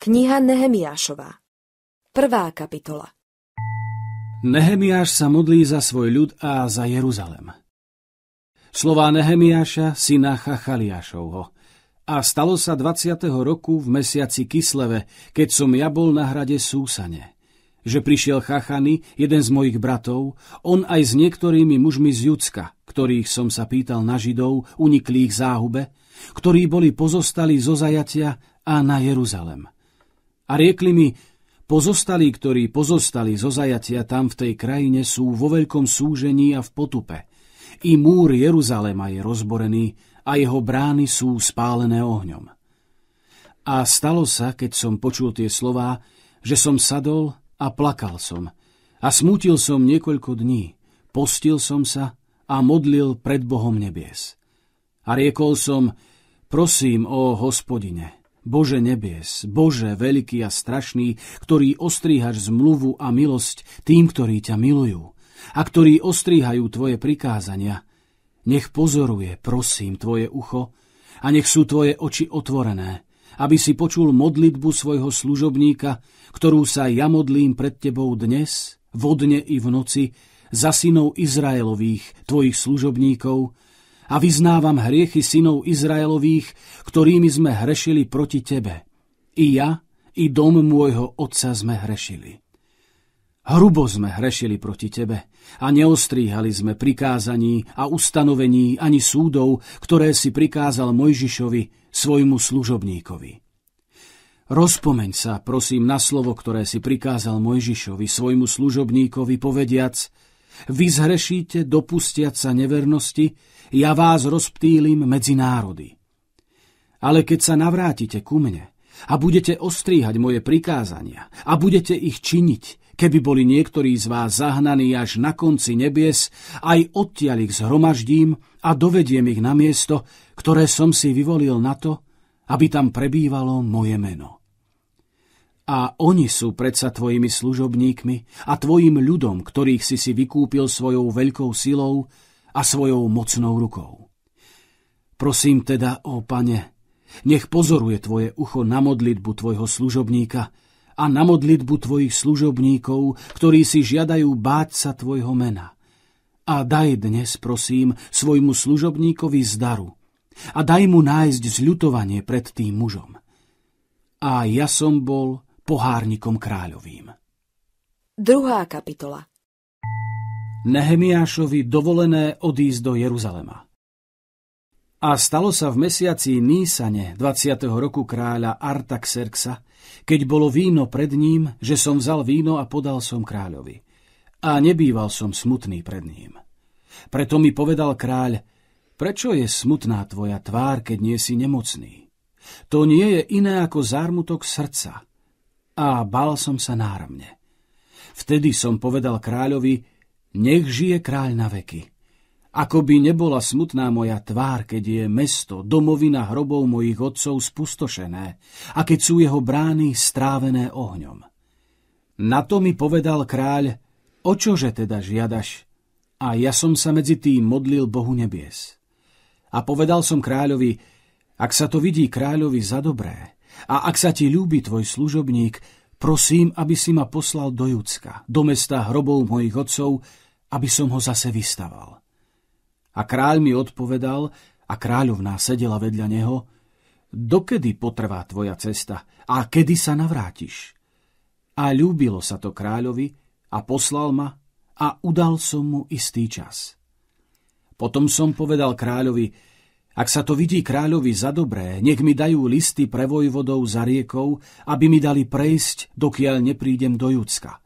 Kniha Nehemiášova Prvá kapitola Nehemiáš sa modlí za svoj ľud a za Jeruzalem. Slová Nehemiáša, syna Chachaliášovho. A stalo sa 20. roku v mesiaci Kisleve, keď som ja bol na hrade Súsane že prišiel Chachany, jeden z mojich bratov, on aj s niektorými mužmi z Judska, ktorých som sa pýtal na Židov, uniklých záhube, ktorí boli pozostali zo zajatia a na Jeruzalem. A riekli mi, pozostali, ktorí pozostali zo zajatia tam v tej krajine, sú vo veľkom súžení a v potupe. I múr Jeruzalema je rozborený a jeho brány sú spálené ohňom. A stalo sa, keď som počul tie slová, že som sadol a plakal som a smútil som niekoľko dní, postil som sa a modlil pred Bohom nebies. A riekol som, prosím o hospodine, Bože nebies, Bože veľký a strašný, ktorý ostríhaš zmluvu a milosť tým, ktorí ťa milujú a ktorí ostríhajú Tvoje prikázania, nech pozoruje, prosím, Tvoje ucho a nech sú Tvoje oči otvorené, aby si počul modlitbu svojho služobníka, ktorú sa ja modlím pred Tebou dnes, vodne i v noci, za synov Izraelových, Tvojich služobníkov, a vyznávam hriechy synov Izraelových, ktorými sme hrešili proti tebe. I ja, i dom môjho otca sme hrešili. Hrubo sme hrešili proti tebe a neostríhali sme prikázaní a ustanovení ani súdov, ktoré si prikázal Mojžišovi, svojmu služobníkovi. Rozpomeň sa, prosím, na slovo, ktoré si prikázal Mojžišovi, svojmu služobníkovi, povediac, vy zhrešíte, dopustiať sa nevernosti ja vás rozptýlim medzi národy. Ale keď sa navrátite ku mne a budete ostríhať moje prikázania a budete ich činiť, keby boli niektorí z vás zahnaní až na konci nebies, aj odtiaľ ich zhromaždím a dovediem ich na miesto, ktoré som si vyvolil na to, aby tam prebývalo moje meno. A oni sú predsa tvojimi služobníkmi a tvojim ľudom, ktorých si si vykúpil svojou veľkou silou, a svojou mocnou rukou. Prosím teda, ó pane, nech pozoruje tvoje ucho na modlitbu tvojho služobníka a na modlitbu tvojich služobníkov, ktorí si žiadajú báť sa tvojho mena. A daj dnes, prosím, svojmu služobníkovi zdaru a daj mu nájsť zľutovanie pred tým mužom. A ja som bol pohárnikom kráľovým. Druhá kapitola Nehemiášovi dovolené odísť do Jeruzalema. A stalo sa v mesiaci Nísane 20. roku kráľa Artaxerxa, keď bolo víno pred ním, že som vzal víno a podal som kráľovi. A nebýval som smutný pred ním. Preto mi povedal kráľ, prečo je smutná tvoja tvár, keď nie si nemocný? To nie je iné ako zármutok srdca. A bál som sa náramne. Vtedy som povedal kráľovi, nech žije kráľ na veky. Ako by nebola smutná moja tvár, keď je mesto, domovina hrobov mojich otcov spustošené a keď sú jeho brány strávené ohňom. Na to mi povedal kráľ, o čože teda žiadaš? A ja som sa medzi tým modlil Bohu nebies. A povedal som kráľovi, ak sa to vidí kráľovi za dobré, a ak sa ti ľúbi tvoj služobník, Prosím, aby si ma poslal do Judska, do mesta hrobov mojich otcov, aby som ho zase vystaval. A kráľ mi odpovedal, a kráľovná sedela vedľa neho, dokedy potrvá tvoja cesta a kedy sa navrátiš? A ľúbilo sa to kráľovi a poslal ma a udal som mu istý čas. Potom som povedal kráľovi, ak sa to vidí kráľovi za dobré, nech mi dajú listy pre vojvodov za riekou, aby mi dali prejsť, dokiaľ neprídem do Judska.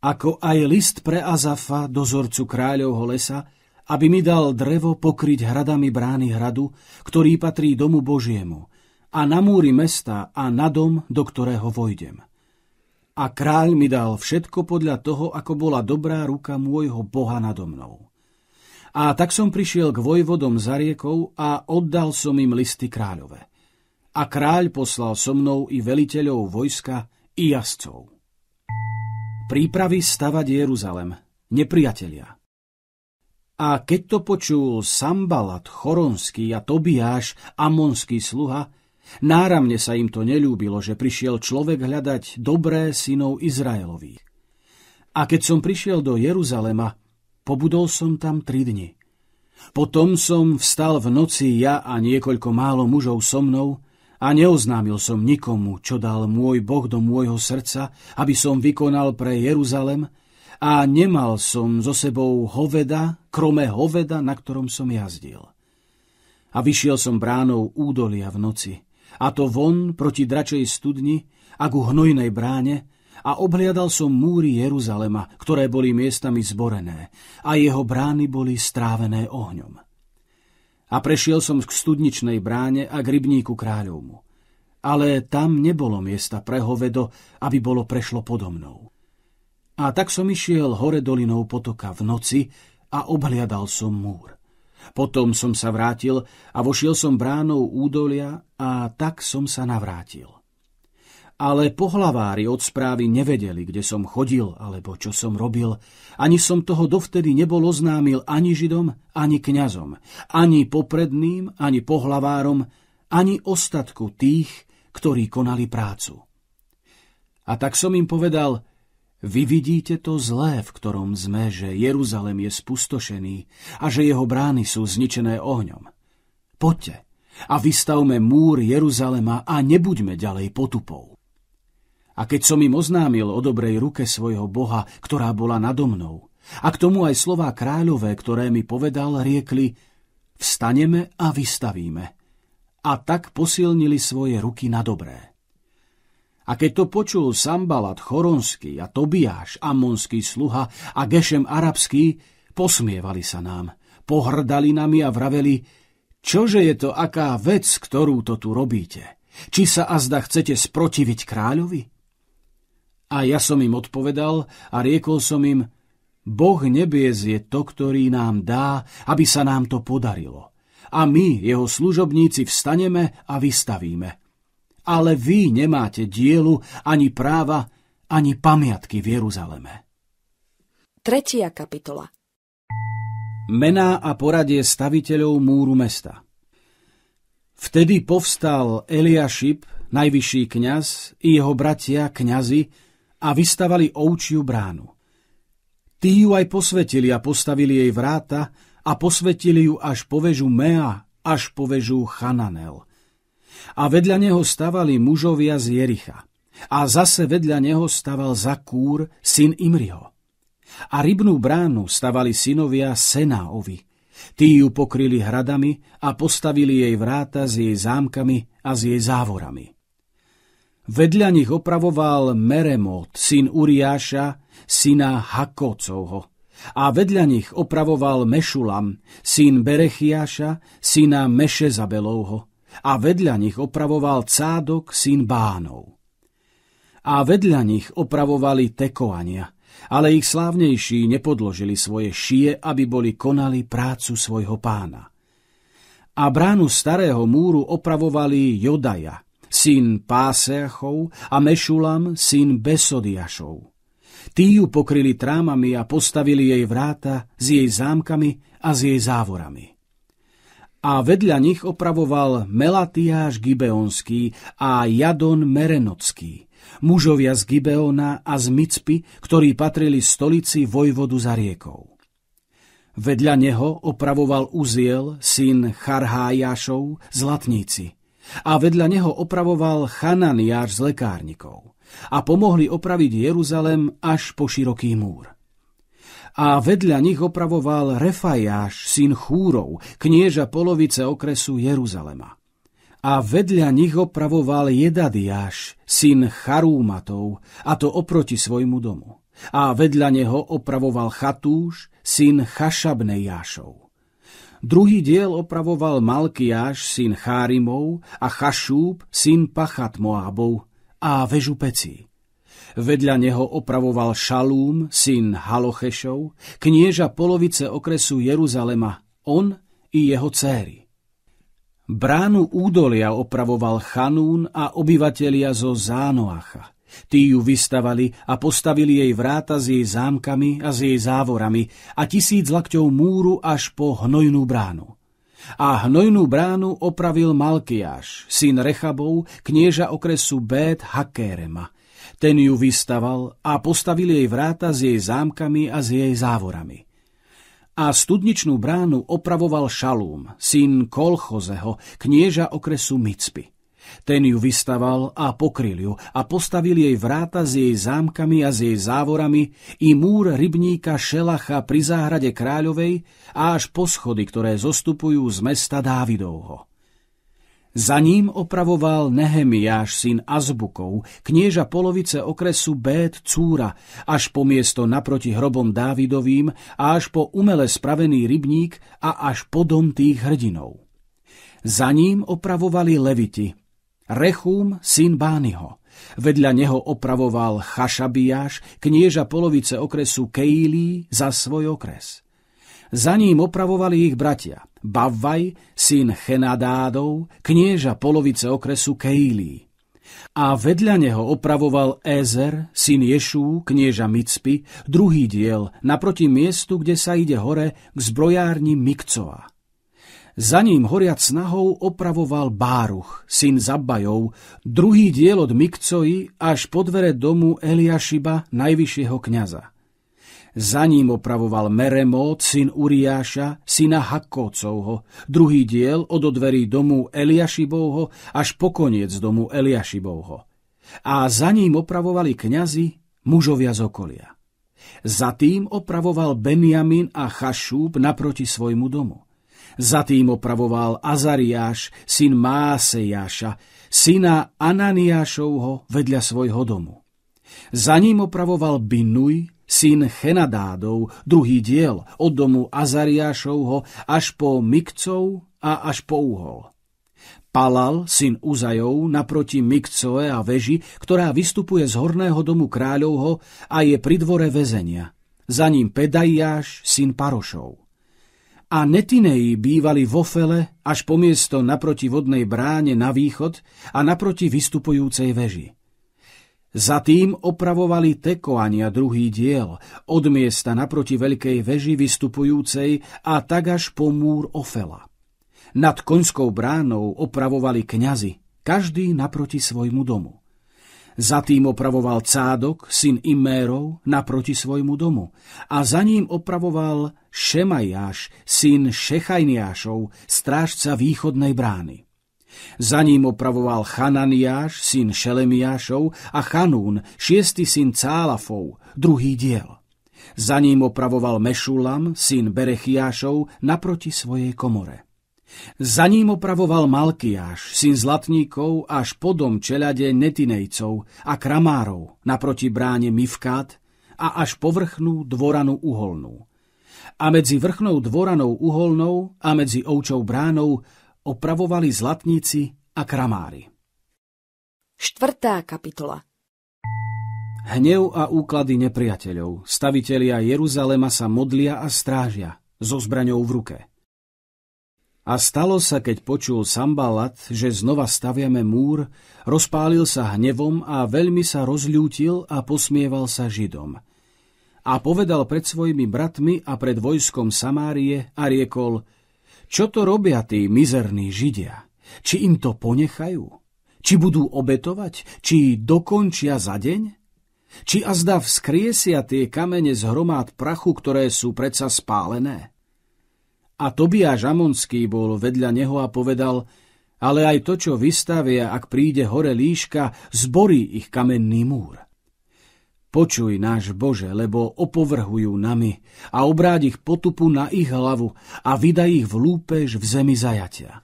Ako aj list pre Azafa, dozorcu kráľovho lesa, aby mi dal drevo pokryť hradami brány hradu, ktorý patrí domu Božiemu, a na múry mesta a na dom, do ktorého vojdem. A kráľ mi dal všetko podľa toho, ako bola dobrá ruka môjho Boha nado mnou. A tak som prišiel k vojvodom za riekou a oddal som im listy kráľové. A kráľ poslal so mnou i veliteľov vojska i jazdcov. Prípravy stavať Jeruzalem, nepriatelia. A keď to počul Sambalat, Choronský a Tobiáš, amonský sluha, náramne sa im to nelúbilo, že prišiel človek hľadať dobré synov Izraelových. A keď som prišiel do Jeruzalema, Pobudol som tam tri dni. Potom som vstal v noci ja a niekoľko málo mužov so mnou a neoznámil som nikomu, čo dal môj Boh do môjho srdca, aby som vykonal pre Jeruzalem a nemal som so sebou hoveda, krome hoveda, na ktorom som jazdil. A vyšiel som bránou údolia v noci, a to von proti dračej studni a ku hnojnej bráne, a obhliadal som múry Jeruzalema, ktoré boli miestami zborené, a jeho brány boli strávené ohňom. A prešiel som k studničnej bráne a k rybníku kráľovmu. Ale tam nebolo miesta pre hovedo, aby bolo prešlo podo mnou. A tak som išiel hore dolinou potoka v noci a obhliadal som múr. Potom som sa vrátil a vošiel som bránou údolia a tak som sa navrátil ale pohlavári od správy nevedeli, kde som chodil alebo čo som robil. Ani som toho dovtedy nebol oznámil ani židom, ani kňazom, ani popredným, ani pohlavárom, ani ostatku tých, ktorí konali prácu. A tak som im povedal, vy vidíte to zlé, v ktorom sme, že Jeruzalem je spustošený a že jeho brány sú zničené ohňom. Poďte a vystavme múr Jeruzalema a nebuďme ďalej potupou. A keď som im oznámil o dobrej ruke svojho Boha, ktorá bola nado mnou, a k tomu aj slová kráľové, ktoré mi povedal, riekli Vstaneme a vystavíme. A tak posilnili svoje ruky na dobré. A keď to počul Sambalat, Choronský a Tobiáš, Amonský sluha a Gešem Arabský, posmievali sa nám, pohrdali nami a vraveli, čože je to aká vec, ktorú to tu robíte? Či sa azda chcete sprotiviť kráľovi? A ja som im odpovedal a riekol som im, Boh nebies je to, ktorý nám dá, aby sa nám to podarilo. A my, jeho služobníci, vstaneme a vystavíme. Ale vy nemáte dielu, ani práva, ani pamiatky v Jeruzaleme. Tretia kapitola Mená a poradie staviteľov múru mesta Vtedy povstal Eliašip, najvyšší kňaz, i jeho bratia kňazi, a vystavali ovčiu bránu. Tí ju aj posvetili a postavili jej vráta a posvetili ju až po vežu Mea, až po vežu Chananel. A vedľa neho stavali mužovia z Jericha. A zase vedľa neho staval Zakúr, syn Imriho. A rybnú bránu stavali synovia Senáovi. Tí ju pokryli hradami a postavili jej vráta s jej zámkami a s jej závorami. Vedľa nich opravoval Meremot, syn Uriáša, syna Hakocovho. A vedľa nich opravoval Mešulam, syn Berechiáša, syna Mešezabelovho. A vedľa nich opravoval Cádok, syn Bánov. A vedľa nich opravovali Tekoania, ale ich slávnejší nepodložili svoje šie, aby boli konali prácu svojho pána. A bránu starého múru opravovali Jodaja, syn Páseachov, a Mešulam, syn Besodiašov. Tí ju pokryli trámami a postavili jej vráta s jej zámkami a s jej závorami. A vedľa nich opravoval Melatiáš Gibeonský a Jadon Merenocký, mužovia z Gibeona a z Micpy, ktorí patrili stolici vojvodu za riekou. Vedľa neho opravoval Uziel, syn Charhájašov, zlatníci – a vedľa neho opravoval Chananiáš z lekárnikov a pomohli opraviť Jeruzalem až po široký múr. A vedľa nich opravoval Refajáš, syn Chúrov, knieža polovice okresu Jeruzalema. A vedľa nich opravoval Jedadiáš, syn Charúmatov, a to oproti svojmu domu. A vedľa neho opravoval Chatúš, syn Chašabnejášov Druhý diel opravoval Malkiáš, syn Chárimov, a Chašúb, syn Pachat Moábov a peci. Vedľa neho opravoval Šalúm, syn Halochešov, knieža polovice okresu Jeruzalema, on i jeho céry. Bránu údolia opravoval Chanún a obyvatelia zo Zánoacha. Tí ju vystavali a postavili jej vráta s jej zámkami a s jej závorami a tisíc lakťov múru až po hnojnú bránu. A hnojnú bránu opravil Malkiáš, syn Rechabov, knieža okresu Bét Hakérema. Ten ju vystaval a postavil jej vráta s jej zámkami a s jej závorami. A studničnú bránu opravoval Šalúm, syn Kolchozeho, knieža okresu Micpy. Ten ju vystaval a pokryl ju a postavil jej vráta s jej zámkami a s jej závorami i múr rybníka Šelacha pri záhrade kráľovej a až po schody, ktoré zostupujú z mesta Dávidovho. Za ním opravoval Nehemiáš, syn Azbukov, knieža polovice okresu Bét Cúra, až po miesto naproti hrobom Dávidovým a až po umele spravený rybník a až po dom tých hrdinov. Za ním opravovali leviti, Rechúm, syn Bányho. Vedľa neho opravoval Chašabiáš, knieža polovice okresu Keilí, za svoj okres. Za ním opravovali ich bratia Bavvaj, syn Chenadádov, knieža polovice okresu Keilí. A vedľa neho opravoval Ézer, syn Ješú, knieža Micpy, druhý diel, naproti miestu, kde sa ide hore k zbrojárni Mikcova. Za ním horiac snahou opravoval Báruch, syn Zabajov, druhý diel od Mikcoji až po dvere domu Eliašiba, najvyššieho kniaza. Za ním opravoval Meremot, syn Uriáša, syna Hakócovho, druhý diel od odverí domu Eliašibovho až po koniec domu Eliašibovho. A za ním opravovali kňazi, mužovia z okolia. Za tým opravoval Benjamin a Chašúb naproti svojmu domu. Za tým opravoval Azariáš, syn Másejáša, syna Ananiášovho vedľa svojho domu. Za ním opravoval Binuj, syn Chenadádov, druhý diel od domu Azariášovho až po Mikcov a až po Uhol. Palal, syn Uzajov, naproti Mikcoe a veži, ktorá vystupuje z horného domu kráľovho a je pri dvore väzenia. Za ním Pedaiáš, syn Parošov a Netinei bývali vo Fele až po miesto naproti vodnej bráne na východ a naproti vystupujúcej veži. Za tým opravovali Tekoania druhý diel, od miesta naproti veľkej veži vystupujúcej a tak až po múr Ofela. Nad koňskou bránou opravovali kňazi, každý naproti svojmu domu. Za tým opravoval Cádok, syn Imérov, naproti svojmu domu. A za ním opravoval Šemajáš, syn Šechajniášov, strážca východnej brány. Za ním opravoval Chananiáš, syn Šelemiášov a Chanún, šiestý syn Cálafov, druhý diel. Za ním opravoval Mešulam, syn Berechiášov, naproti svojej komore. Za ním opravoval Malkiáš, syn Zlatníkov, až podom čelade Netinejcov a Kramárov, naproti bráne Mivkát a až povrchnú dvoranu uholnú. A medzi vrchnou dvoranou uholnou a medzi oučou bránou opravovali zlatníci a kramári. Štvrtá kapitola Hnev a úklady nepriateľov, stavitelia Jeruzalema sa modlia a strážia, so zbraňou v ruke – a stalo sa, keď počul Sambalat, že znova staviame múr, rozpálil sa hnevom a veľmi sa rozľútil a posmieval sa Židom. A povedal pred svojimi bratmi a pred vojskom Samárie a riekol, čo to robia tí mizerní Židia? Či im to ponechajú? Či budú obetovať? Či dokončia za deň? Či azda vzkriesia tie kamene z hromád prachu, ktoré sú predsa spálené? A Tobiáš Amonský bol vedľa neho a povedal, ale aj to, čo vystavia, ak príde hore líška, zborí ich kamenný múr. Počuj náš Bože, lebo opovrhujú nami a obráť ich potupu na ich hlavu a vydaj ich v lúpež v zemi zajatia.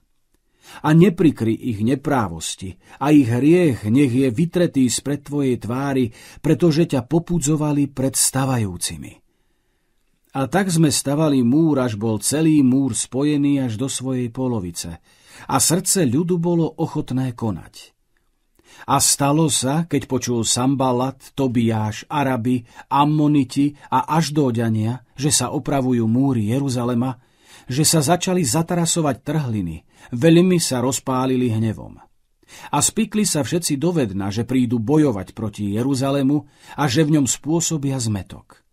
A neprikry ich neprávosti a ich hriech nech je vytretý spred Tvojej tvári, pretože ťa popudzovali pred stavajúcimi. A tak sme stavali múr, až bol celý múr spojený až do svojej polovice. A srdce ľudu bolo ochotné konať. A stalo sa, keď počul Sambalat, Tobiáš, Araby, Ammoniti a až do Aždóďania, že sa opravujú múry Jeruzalema, že sa začali zatarasovať trhliny, veľmi sa rozpálili hnevom. A spikli sa všetci dovedna, že prídu bojovať proti Jeruzalemu, a že v ňom spôsobia zmetok.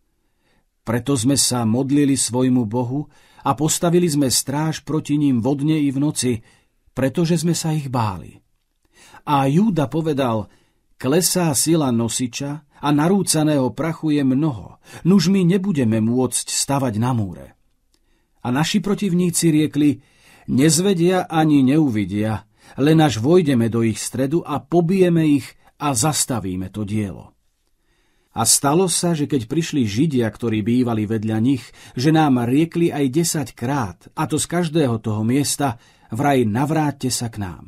Preto sme sa modlili svojmu Bohu a postavili sme stráž proti ním vodne i v noci, pretože sme sa ich báli. A Júda povedal, klesá sila nosiča a narúcaného prachu je mnoho, nuž my nebudeme môcť stavať na múre. A naši protivníci riekli, nezvedia ani neuvidia, len až vojdeme do ich stredu a pobijeme ich a zastavíme to dielo. A stalo sa, že keď prišli Židia, ktorí bývali vedľa nich, že nám riekli aj desať krát, a to z každého toho miesta, vraj navráťte sa k nám.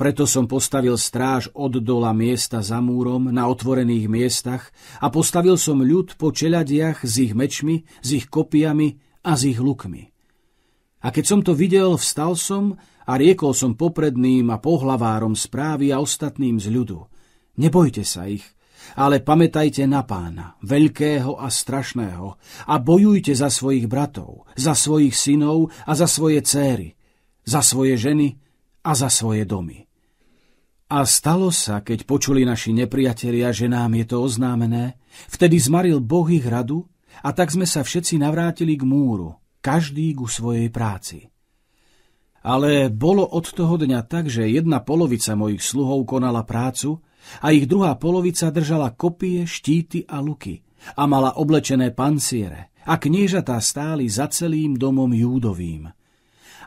Preto som postavil stráž od dola miesta za múrom, na otvorených miestach a postavil som ľud po čeladiach s ich mečmi, s ich kopiami a s ich lukmi. A keď som to videl, vstal som a riekol som popredným a pohlavárom správy a ostatným z ľudu. Nebojte sa ich, ale pamätajte na pána, veľkého a strašného, a bojujte za svojich bratov, za svojich synov a za svoje céry, za svoje ženy a za svoje domy. A stalo sa, keď počuli naši nepriatelia, že nám je to oznámené, vtedy zmaril Boh ich radu a tak sme sa všetci navrátili k múru, každý ku svojej práci. Ale bolo od toho dňa tak, že jedna polovica mojich sluhov konala prácu a ich druhá polovica držala kopie, štíty a luky a mala oblečené panciere a kniežatá stáli za celým domom Júdovým.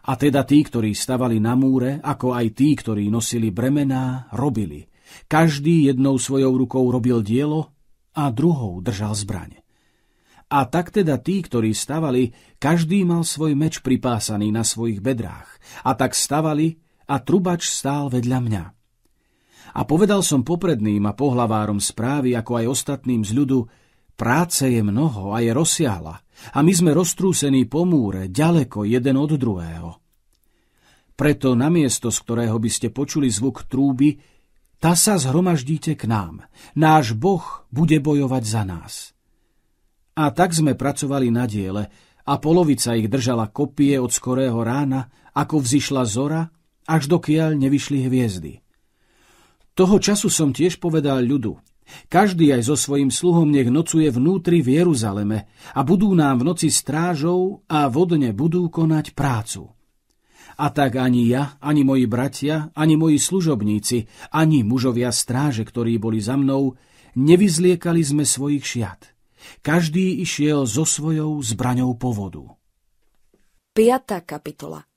A teda tí, ktorí stavali na múre, ako aj tí, ktorí nosili bremená, robili. Každý jednou svojou rukou robil dielo a druhou držal zbraň. A tak teda tí, ktorí stavali, každý mal svoj meč pripásaný na svojich bedrách. A tak stavali a trubač stál vedľa mňa. A povedal som popredným a pohlavárom správy, ako aj ostatným z ľudu, práce je mnoho a je rozsiahla a my sme roztrúsení po múre, ďaleko jeden od druhého. Preto na miesto, z ktorého by ste počuli zvuk trúby, tá sa zhromaždíte k nám. Náš Boh bude bojovať za nás. A tak sme pracovali na diele a polovica ich držala kopie od skorého rána, ako vzýšla zora, až dokiaľ nevyšli hviezdy. Toho času som tiež povedal ľudu. Každý aj so svojím sluhom nech nocuje vnútri v Jeruzaleme a budú nám v noci strážou a vodne budú konať prácu. A tak ani ja, ani moji bratia, ani moji služobníci, ani mužovia stráže, ktorí boli za mnou, nevyzliekali sme svojich šiat. Každý išiel so svojou zbraňou po vodu. 5. kapitola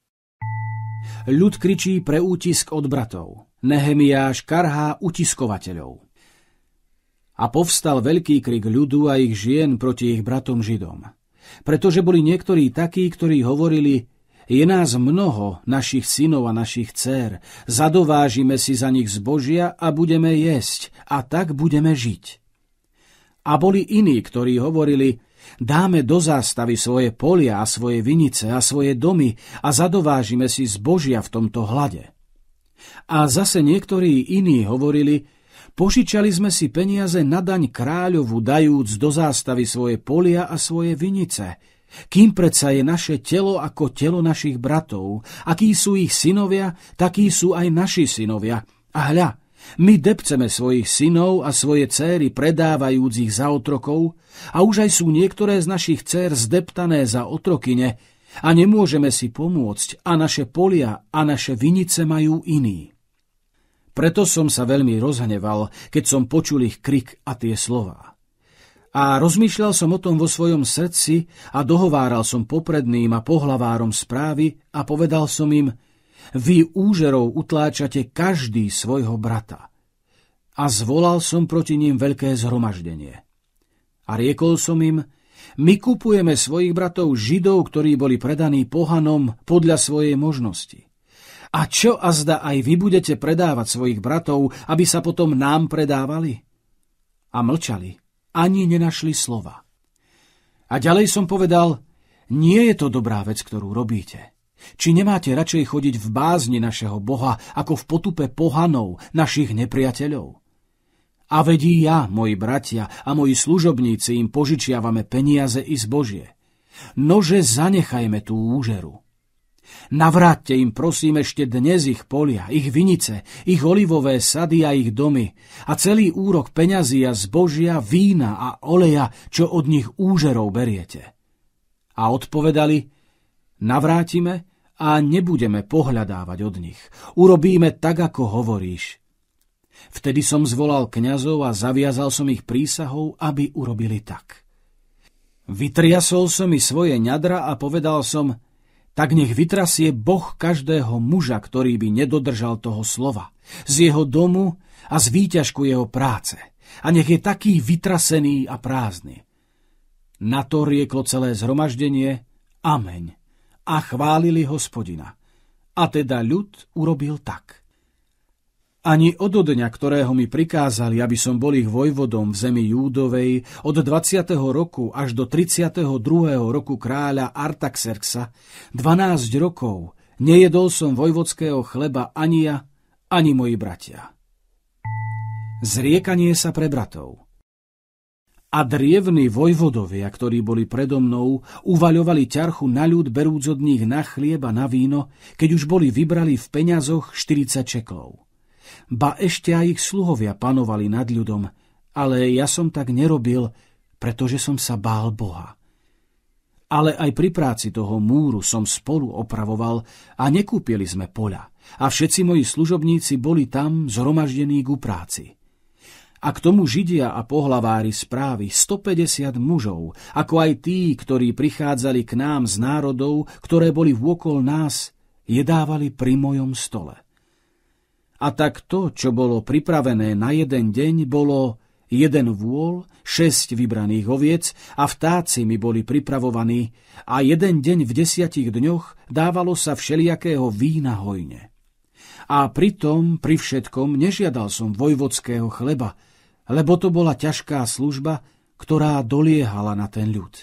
Ľud kričí pre útisk od bratov. Nehemiáš karhá utiskovateľov. A povstal veľký krik ľudu a ich žien proti ich bratom Židom. Pretože boli niektorí takí, ktorí hovorili, je nás mnoho, našich synov a našich dcer, zadovážime si za nich zbožia a budeme jesť, a tak budeme žiť. A boli iní, ktorí hovorili, dáme do zástavy svoje polia a svoje vinice a svoje domy a zadovážime si zbožia v tomto hlade. A zase niektorí iní hovorili, požičali sme si peniaze na daň kráľovu, dajúc do zástavy svoje polia a svoje vinice, kým predsa je naše telo ako telo našich bratov, akí sú ich synovia, takí sú aj naši synovia. A hľa, my depceme svojich synov a svoje céry predávajúc ich za otrokov a už aj sú niektoré z našich cér zdeptané za otrokyne. A nemôžeme si pomôcť a naše polia a naše vinice majú iní. Preto som sa veľmi rozhneval, keď som počul ich krik a tie slová. A rozmýšľal som o tom vo svojom srdci a dohováral som popredným a pohlavárom správy a povedal som im, vy úžerov utláčate každý svojho brata. A zvolal som proti ním veľké zhromaždenie. A riekol som im, my kupujeme svojich bratov Židov, ktorí boli predaní pohanom podľa svojej možnosti. A čo azda aj vy budete predávať svojich bratov, aby sa potom nám predávali? A mlčali, ani nenašli slova. A ďalej som povedal, nie je to dobrá vec, ktorú robíte. Či nemáte radšej chodiť v bázni našeho Boha, ako v potupe pohanov, našich nepriateľov? A vedí ja, moji bratia a moji služobníci im požičiavame peniaze i zbožie. Nože zanechajme tú úžeru. Navráťte im prosím ešte dnes ich polia, ich vinice, ich olivové sady a ich domy a celý úrok peňazí a zbožia, vína a oleja, čo od nich úžerov beriete. A odpovedali, navrátime a nebudeme pohľadávať od nich. Urobíme tak, ako hovoríš. Vtedy som zvolal kňazov a zaviazal som ich prísahou, aby urobili tak. Vytriasol som mi svoje ňadra a povedal som, tak nech vytrasie Boh každého muža, ktorý by nedodržal toho slova, z jeho domu a z výťažku jeho práce. A nech je taký vytrasený a prázdny. Na to rieklo celé zhromaždenie Ameň a chválili hospodina. A teda ľud urobil tak. Ani od dňa, ktorého mi prikázali, aby som bol ich vojvodom v zemi Júdovej, od 20. roku až do 32. roku kráľa Artaxerxa, 12 rokov, nejedol som vojvodského chleba ani ja, ani moji bratia. Zriekanie sa pre bratov A drievní vojvodovia, ktorí boli predo mnou, uvaľovali ťarchu na ľud, berúc od nich na chlieba, na víno, keď už boli vybrali v peňazoch 40 čeklov. Ba ešte aj ich sluhovia panovali nad ľudom, ale ja som tak nerobil, pretože som sa bál Boha. Ale aj pri práci toho múru som spolu opravoval a nekúpili sme poľa. A všetci moji služobníci boli tam zhromaždení ku práci. A k tomu Židia a pohlavári správy 150 mužov, ako aj tí, ktorí prichádzali k nám z národov, ktoré boli vôkol nás, jedávali pri mojom stole. A tak to, čo bolo pripravené na jeden deň, bolo jeden vôľ, šesť vybraných oviec a vtáci mi boli pripravovaní a jeden deň v desiatich dňoch dávalo sa všelijakého vína hojne. A pritom pri všetkom nežiadal som vojvodského chleba, lebo to bola ťažká služba, ktorá doliehala na ten ľud.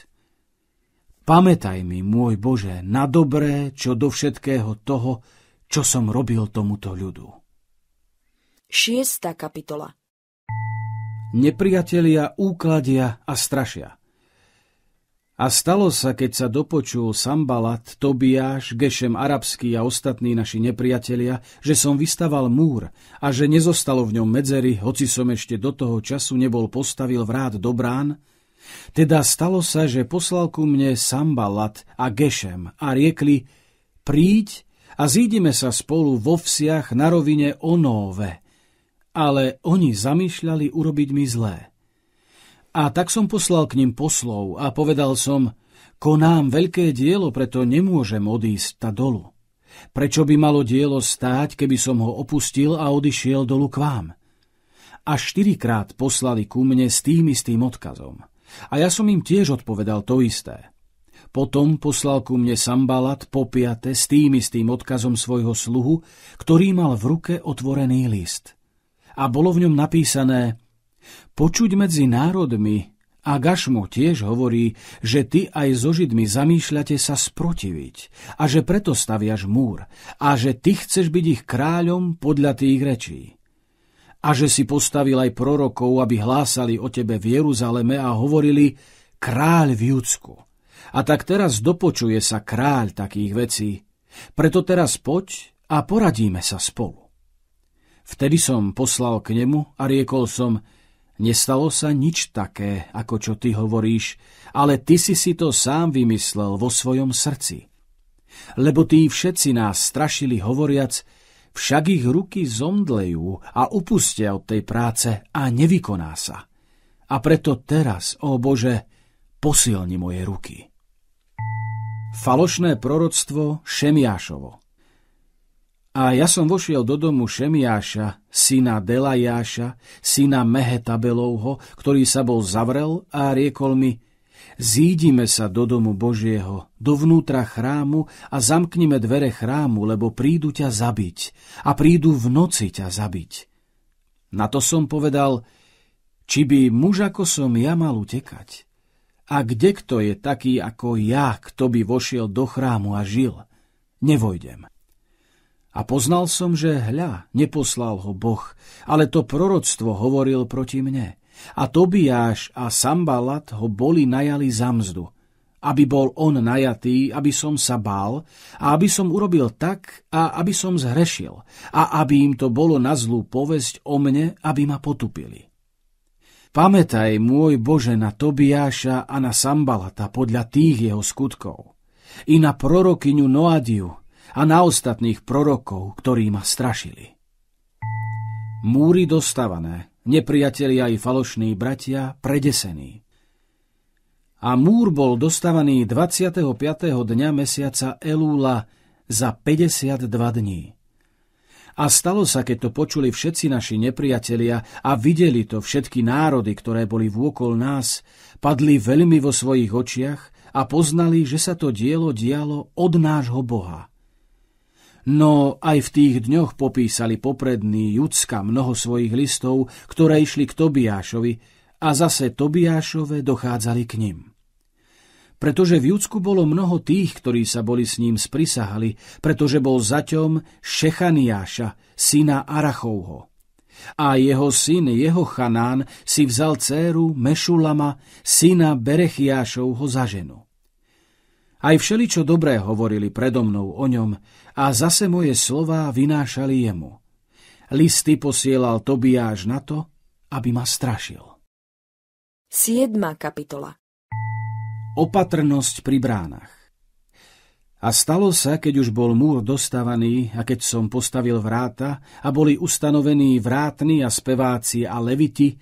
Pamätaj mi, môj Bože, na dobré, čo do všetkého toho, čo som robil tomuto ľudu. 6. kapitola Nepriatelia úkladia a strašia. A stalo sa, keď sa dopočul Sambalat, Tobiáš, Gešem arabský a ostatní naši nepriatelia, že som vystaval múr a že nezostalo v ňom medzery, hoci som ešte do toho času nebol postavil vrát do brán, teda stalo sa, že poslal ku mne Sambalat a Gešem a riekli, príď a zídime sa spolu vo vsiach na rovine Onove ale oni zamýšľali urobiť mi zlé. A tak som poslal k ním poslov a povedal som, konám veľké dielo, preto nemôžem odísť ta dolu. Prečo by malo dielo stáť, keby som ho opustil a odišiel dolu k vám? A štyrikrát poslali ku mne s tým istým odkazom. A ja som im tiež odpovedal to isté. Potom poslal ku mne Sambalat popiate s tým istým odkazom svojho sluhu, ktorý mal v ruke otvorený list a bolo v ňom napísané Počuť medzi národmi, a Gašmo tiež hovorí, že ty aj so Židmi zamýšľate sa sprotiviť a že preto staviaš múr a že ty chceš byť ich kráľom podľa tých rečí. A že si postavil aj prorokov, aby hlásali o tebe v Jeruzaleme a hovorili kráľ v Judsku. A tak teraz dopočuje sa kráľ takých vecí. Preto teraz poď a poradíme sa spolu. Vtedy som poslal k nemu a riekol som, nestalo sa nič také, ako čo ty hovoríš, ale ty si si to sám vymyslel vo svojom srdci. Lebo tí všetci nás strašili hovoriac, však ich ruky zomdlejú a upustia od tej práce a nevykoná sa. A preto teraz, ó Bože, posilni moje ruky. Falošné proroctvo Šemiášovo a ja som vošiel do domu Šemiáša, syna Delajáša, syna Mehetabelovho, ktorý sa bol zavrel a riekol mi, zídime sa do domu Božieho, dovnútra chrámu a zamknime dvere chrámu, lebo prídu ťa zabiť a prídu v noci ťa zabiť. Na to som povedal, či by muž ako som ja mal utekať. A kde kto je taký ako ja, kto by vošiel do chrámu a žil? Nevojdem. A poznal som, že hľa, neposlal ho Boh, ale to proroctvo hovoril proti mne. A Tobiáš a Sambalat ho boli najali za mzdu, aby bol on najatý, aby som sa bál a aby som urobil tak a aby som zhrešil a aby im to bolo na zlú povesť o mne, aby ma potupili. Pamätaj, môj Bože, na Tobiáša a na Sambalata podľa tých jeho skutkov i na prorokyňu Noadiu, a na ostatných prorokov, ktorí ma strašili. Múry dostavané, nepriatelia i falošní bratia predesení. A múr bol dostavaný 25. dňa mesiaca Elúla za 52 dní. A stalo sa, keď to počuli všetci naši nepriatelia a videli to všetky národy, ktoré boli vôkol nás, padli veľmi vo svojich očiach a poznali, že sa to dielo dialo od nášho Boha. No aj v tých dňoch popísali poprední Judska mnoho svojich listov, ktoré išli k Tobiášovi a zase Tobiášove dochádzali k ním. Pretože v Judsku bolo mnoho tých, ktorí sa boli s ním sprisahali, pretože bol zaťom Šechaniáša, syna Arachovho. A jeho syn, jeho Chanán, si vzal céru Mešulama, syna Berechiášovho za ženu. Aj všeličo dobré hovorili predo mnou o ňom, a zase moje slová vynášali jemu. Listy posielal Tobiáš na to, aby ma strašil. 7. kapitola Opatrnosť pri bránach a stalo sa, keď už bol múr dostavaný a keď som postavil vráta a boli ustanovení vrátni a speváci a leviti,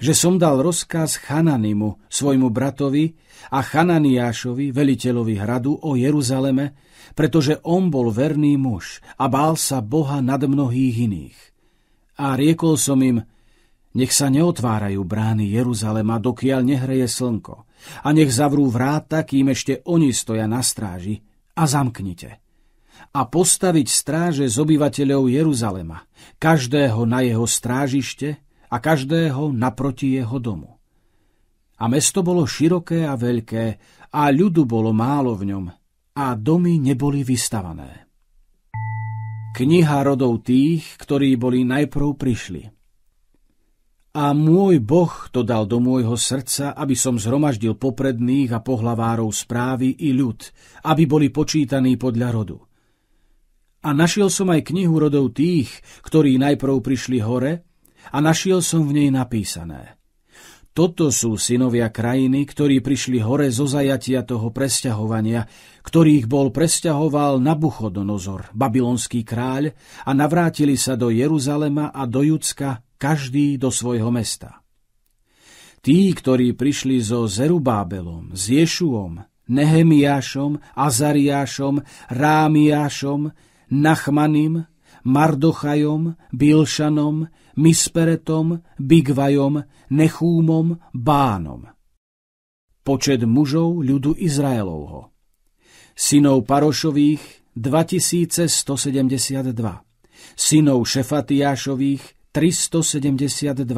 že som dal rozkaz Chananimu, svojmu bratovi, a Chananiášovi, veliteľovi hradu o Jeruzaleme, pretože on bol verný muž a bál sa Boha nad mnohých iných. A riekol som im, nech sa neotvárajú brány Jeruzalema, dokiaľ nehreje slnko, a nech zavrú vráta, kým ešte oni stoja na stráži, a zamknite. A postaviť stráže z obyvateľov Jeruzalema, každého na jeho strážište a každého naproti jeho domu. A mesto bolo široké a veľké, a ľudu bolo málo v ňom – a domy neboli vystavané. Kniha rodov tých, ktorí boli najprv prišli. A môj Boh to dal do môjho srdca, aby som zhromaždil popredných a pohlavárov správy i ľud, aby boli počítaní podľa rodu. A našiel som aj knihu rodov tých, ktorí najprv prišli hore, a našiel som v nej napísané – toto sú synovia krajiny, ktorí prišli hore zo zajatia toho presťahovania, ktorých bol presťahoval Nabuchodonozor, babylonský kráľ, a navrátili sa do Jeruzalema a do Judska, každý do svojho mesta. Tí, ktorí prišli so Zerubábelom, s Ješuom, Nehemiášom, Azariášom, Rámiášom, Nachmanim, Mardochajom, Bilšanom, Misperetom, Bigvajom, Nechúmom, Bánom. Počet mužov ľudu Izraelovho. Synov Parošových 2172. Synov Šefatiášových 372.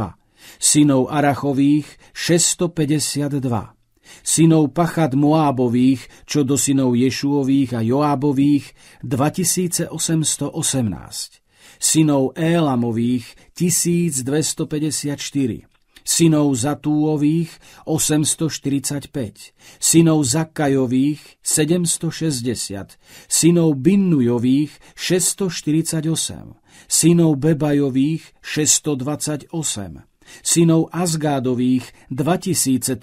Synov Arachových 652 synov Pachad Moábových, čo do synov Ješuových a Joábových 2818, synov Élamových 1254 synov Zatúových 845, synov Zakajových 760, synov Binnujových 648, synov Bebajových 628, synov Azgádových 2322,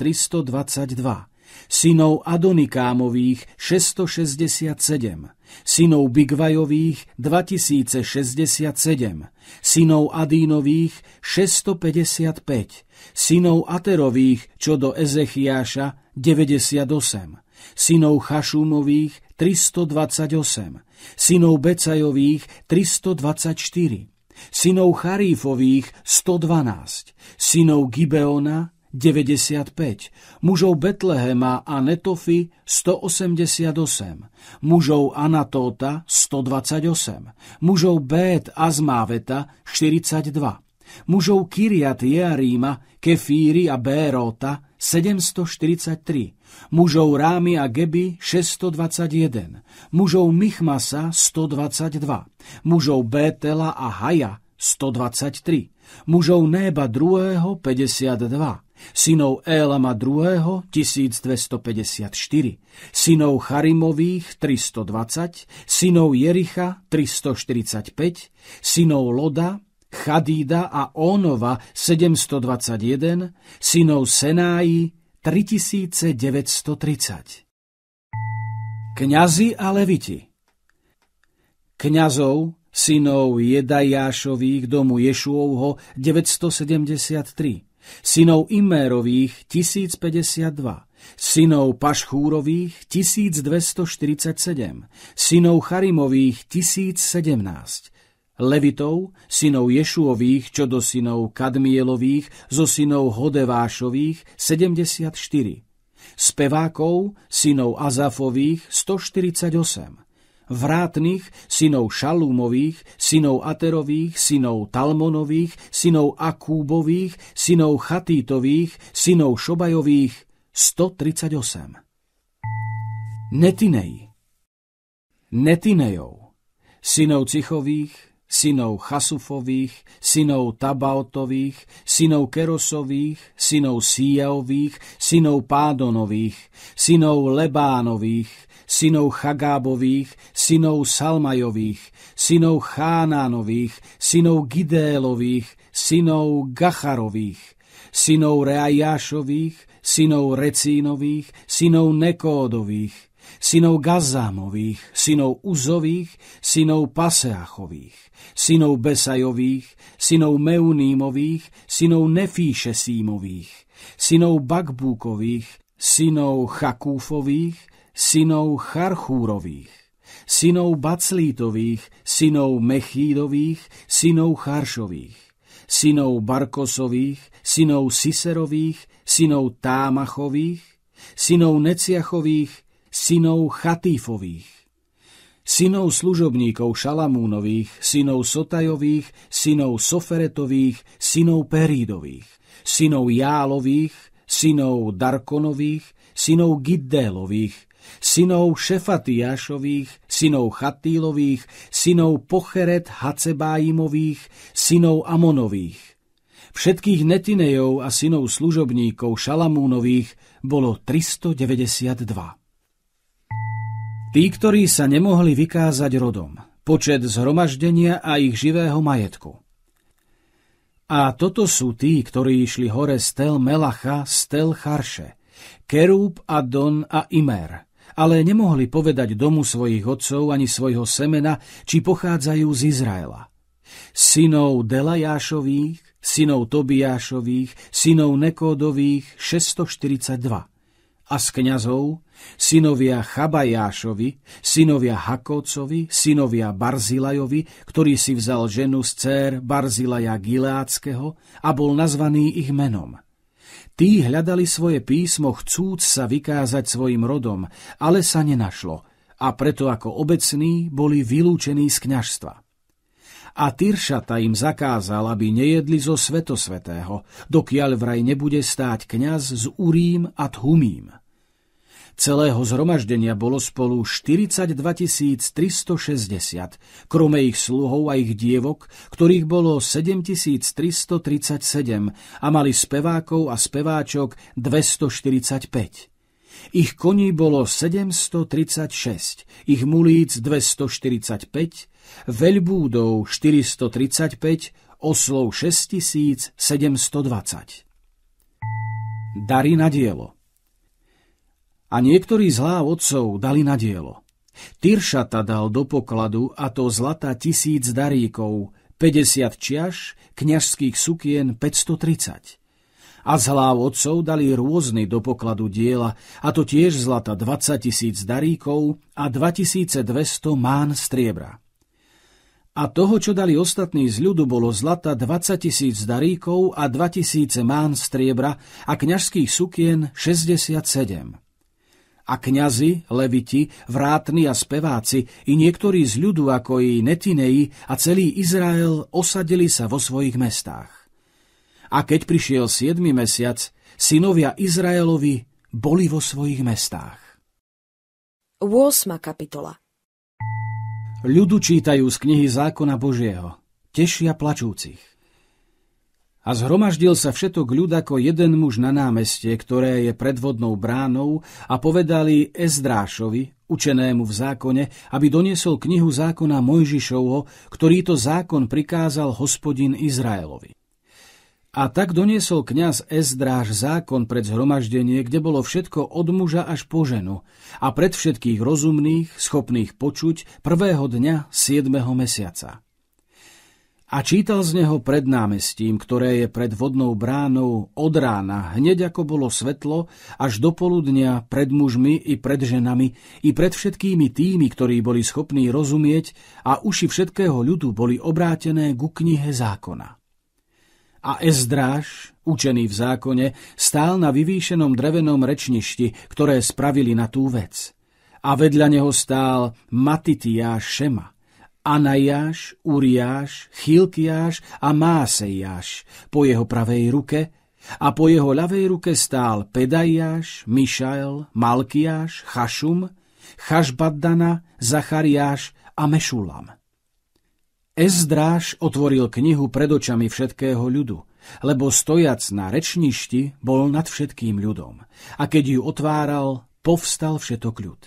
synov Adonikámových 667, synov Bigvajových 2067, synov Adínových 655, synov Aterových čo do Ezechiáša 98, synov Chašúmových 328, synov Becajových 324, synov Charífových 112, synov Gibeona 95, mužov Betlehema a Netofy 188, mužov Anatóta 128, mužov Bét a Zmáveta 42, mužov Kiriat Jearíma, Kefíry a Béróta 743, mužov Rámy a Geby 621, mužov Michmasa 122, mužov Bétela a Haja 123, mužov Néba 2. 52, synov Élama II. 1254, synov Charimových 320, synov Jericha 345, synov Loda, Chadída a Ónova 721, synov Senáji 3930. Kňazi a leviti Kňazov, synov Jedajášových domu Ješuovho 973, synov Imérových 1052, synov Pašchúrových 1247, synov Charimových 1017, Levitov, synov Ješuových, čo do synov Kadmielových, zo synov Hodevášových 74, spevákov, synov Azafových 148, vrátnych, synov Šalúmových, synov Aterových, synov Talmonových, synov Akúbových, synov Chatítových, synov Šobajových 138. Netinej Netinejov, synov Cichových, synov Chasufových, synov Tabaotových, synov Kerosových, synov Sijaových, synov Pádonových, synov Lebánových, synov Chagábových, synov Salmajových, synov Chánánových, synov Gidélových, synov Gacharových, synov Reajášových, synov Recínových, synov Nekódových, synov Gazámových, synov Uzových, synov Paseachových, synov Besajových, synov Meunímových, synov Nefíšesímových, synov Bakbúkových, synov Chakúfových, synov Charchúrových, synov Baclítových, synov Mechídových, synov Charšových, synov Barkosových, synov Siserových, synov Támachových, synov Neciachových, synov Chatífových synov služobníkov Šalamúnových, synov Sotajových, synov Soferetových, synov Perídových, synov Jálových, synov Darkonových, synov Giddélových, synov Šefatiášových, synov Chatílových, synov Pocheret Hacebájimových, synov Amonových. Všetkých Netinejov a synov služobníkov Šalamúnových bolo 392. Tí, ktorí sa nemohli vykázať rodom, počet zhromaždenia a ich živého majetku. A toto sú tí, ktorí išli hore Stel Melacha, Stel Charše, Kerúb, Adon a Imer, ale nemohli povedať domu svojich otcov ani svojho semena, či pochádzajú z Izraela. Synov Delajášových, synov Tobiášových, synov Nekódových 642 a z kňazov synovia Chabajášovi, synovia Hakocovi, synovia Barzilajovi, ktorý si vzal ženu z cér Barzilaja Gileáckého a bol nazvaný ich menom – Tí hľadali svoje písmo chcúc sa vykázať svojim rodom, ale sa nenašlo a preto ako obecní boli vylúčení z kňažstva. A Tyršata im zakázal, aby nejedli zo svetosvetého, dokiaľ vraj nebude stáť kňaz s Urím a Thumím. Celého zhromaždenia bolo spolu 42 360, krome ich sluhov a ich dievok, ktorých bolo 7337 a mali spevákov a speváčok 245. Ich koní bolo 736, ich mulíc 245, veľbúdov 435, oslov 6720. Dary na dielo a niektorí z hlav otcov dali na dielo. Tyršata dal do pokladu, a to zlata tisíc daríkov, 50 čiaš, kňažských sukien 530 a z hlav otcov dali rôzny do pokladu diela, a to tiež zlata 20 tisíc daríkov a 2200 mán striebra. A toho, čo dali ostatní z ľudu, bolo zlata 20 tisíc daríkov a 2000 mán striebra a kňažských sukien 67 a kňazi, leviti, vrátni a speváci i niektorí z ľudu ako i Netinei a celý Izrael osadili sa vo svojich mestách. A keď prišiel 7. mesiac, synovia Izraelovi boli vo svojich mestách. 8. kapitola Ľudu čítajú z knihy zákona Božieho, tešia plačúcich. A zhromaždil sa všetok ľud ako jeden muž na námestie, ktoré je predvodnou bránou a povedali Ezdrášovi, učenému v zákone, aby doniesol knihu zákona Mojžišovho, ktorý to zákon prikázal hospodin Izraelovi. A tak doniesol kňaz Ezdráš zákon pred zhromaždenie, kde bolo všetko od muža až po ženu, a pred všetkých rozumných, schopných počuť prvého dňa 7. mesiaca a čítal z neho pred námestím, ktoré je pred vodnou bránou od rána, hneď ako bolo svetlo, až do poludnia pred mužmi i pred ženami i pred všetkými tými, ktorí boli schopní rozumieť a uši všetkého ľudu boli obrátené ku knihe zákona. A Ezdráž, učený v zákone, stál na vyvýšenom drevenom rečništi, ktoré spravili na tú vec. A vedľa neho stál Matitia Šema Anajáš, Uriáš, Chilkiáš a Másejáš po jeho pravej ruke a po jeho ľavej ruke stál Pedajáš, Mišael, Malkiáš, Chašum, Chašbaddana, Zachariáš a Mešulam. Ezdráš otvoril knihu pred očami všetkého ľudu, lebo stojac na rečništi bol nad všetkým ľudom a keď ju otváral, povstal všetok ľud.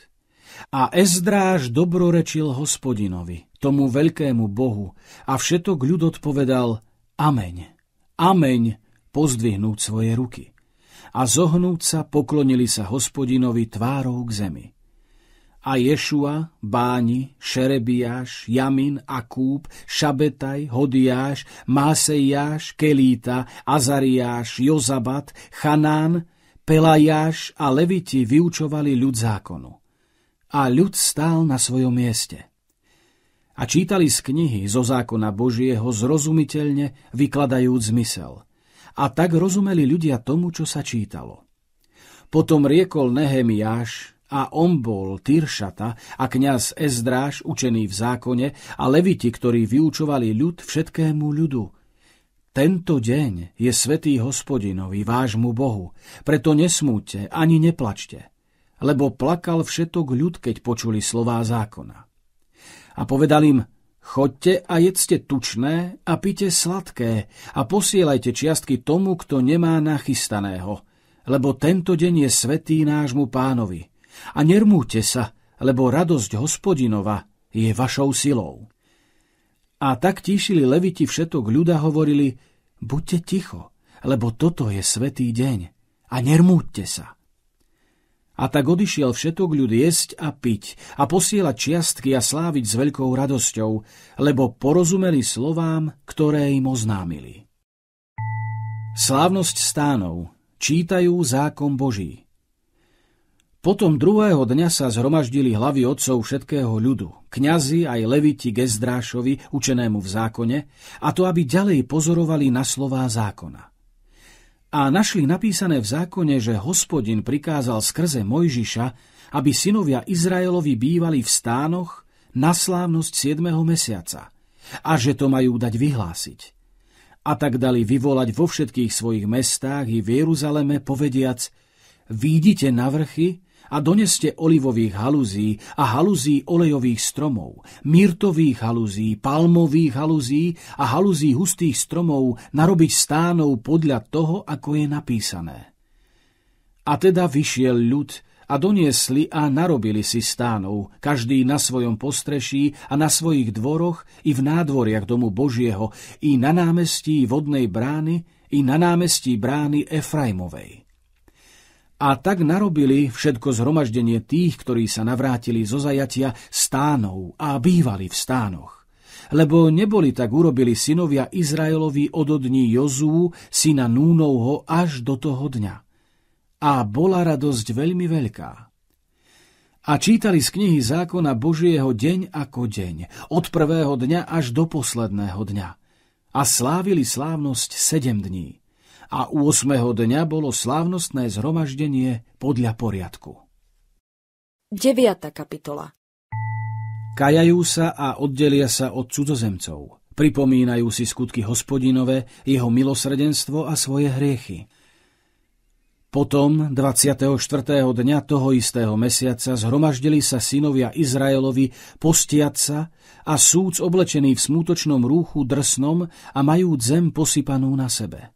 A Ezdráš dobrorečil hospodinovi – tomu veľkému Bohu a všetok ľud odpovedal Ameň, Ameň, pozdvihnúť svoje ruky. A zohnúť sa poklonili sa hospodinovi tvárou k zemi. A Ješua, Báni, Šerebiáš, Jamin, Akúb, Šabetaj, Hodiáš, Másejáš, Kelíta, Azariáš, Jozabat, Chanán, Pelajáš a Leviti vyučovali ľud zákonu. A ľud stál na svojom mieste – a čítali z knihy zo zákona Božieho zrozumiteľne, vykladajúc zmysel. A tak rozumeli ľudia tomu, čo sa čítalo. Potom riekol Nehemiáš a on bol Tyršata a kňaz Ezdráš, učený v zákone, a leviti, ktorí vyučovali ľud všetkému ľudu – tento deň je svetý hospodinovi, vášmu Bohu, preto nesmúte ani neplačte, lebo plakal všetok ľud, keď počuli slová zákona a povedal im, chodte a jedzte tučné a pite sladké a posielajte čiastky tomu, kto nemá nachystaného, lebo tento deň je svetý nášmu pánovi. A nermúte sa, lebo radosť hospodinova je vašou silou. A tak tíšili leviti všetok ľuda hovorili, buďte ticho, lebo toto je svetý deň a nermúďte sa. A tak odišiel všetok ľud jesť a piť a posielať čiastky a sláviť s veľkou radosťou, lebo porozumeli slovám, ktoré im oznámili. Slávnosť stánov. Čítajú zákon Boží. Potom druhého dňa sa zhromaždili hlavy otcov všetkého ľudu, kňazi aj leviti Gezdrášovi, učenému v zákone, a to, aby ďalej pozorovali na slová zákona a našli napísané v zákone, že hospodin prikázal skrze Mojžiša, aby synovia Izraelovi bývali v stánoch na slávnosť 7. mesiaca a že to majú dať vyhlásiť. A tak dali vyvolať vo všetkých svojich mestách i v Jeruzaleme povediac Výjdite na vrchy a doneste olivových haluzí a haluzí olejových stromov, myrtových haluzí, palmových haluzí a haluzí hustých stromov narobiť stánov podľa toho, ako je napísané. A teda vyšiel ľud a doniesli a narobili si stánov, každý na svojom postreší a na svojich dvoroch i v nádvoriach domu Božieho, i na námestí vodnej brány, i na námestí brány Efraimovej. A tak narobili všetko zhromaždenie tých, ktorí sa navrátili zo zajatia stánov a bývali v stánoch. Lebo neboli tak urobili synovia Izraelovi od dní Jozú, syna Núnovho, až do toho dňa. A bola radosť veľmi veľká. A čítali z knihy zákona Božieho deň ako deň, od prvého dňa až do posledného dňa. A slávili slávnosť sedem dní a 8. dňa bolo slávnostné zhromaždenie podľa poriadku. 9. kapitola Kajajú sa a oddelia sa od cudzozemcov. Pripomínajú si skutky hospodinové, jeho milosrdenstvo a svoje hriechy. Potom, 24. dňa toho istého mesiaca, zhromaždili sa synovia Izraelovi postiať sa a súc oblečený v smútočnom rúchu drsnom a majú zem posypanú na sebe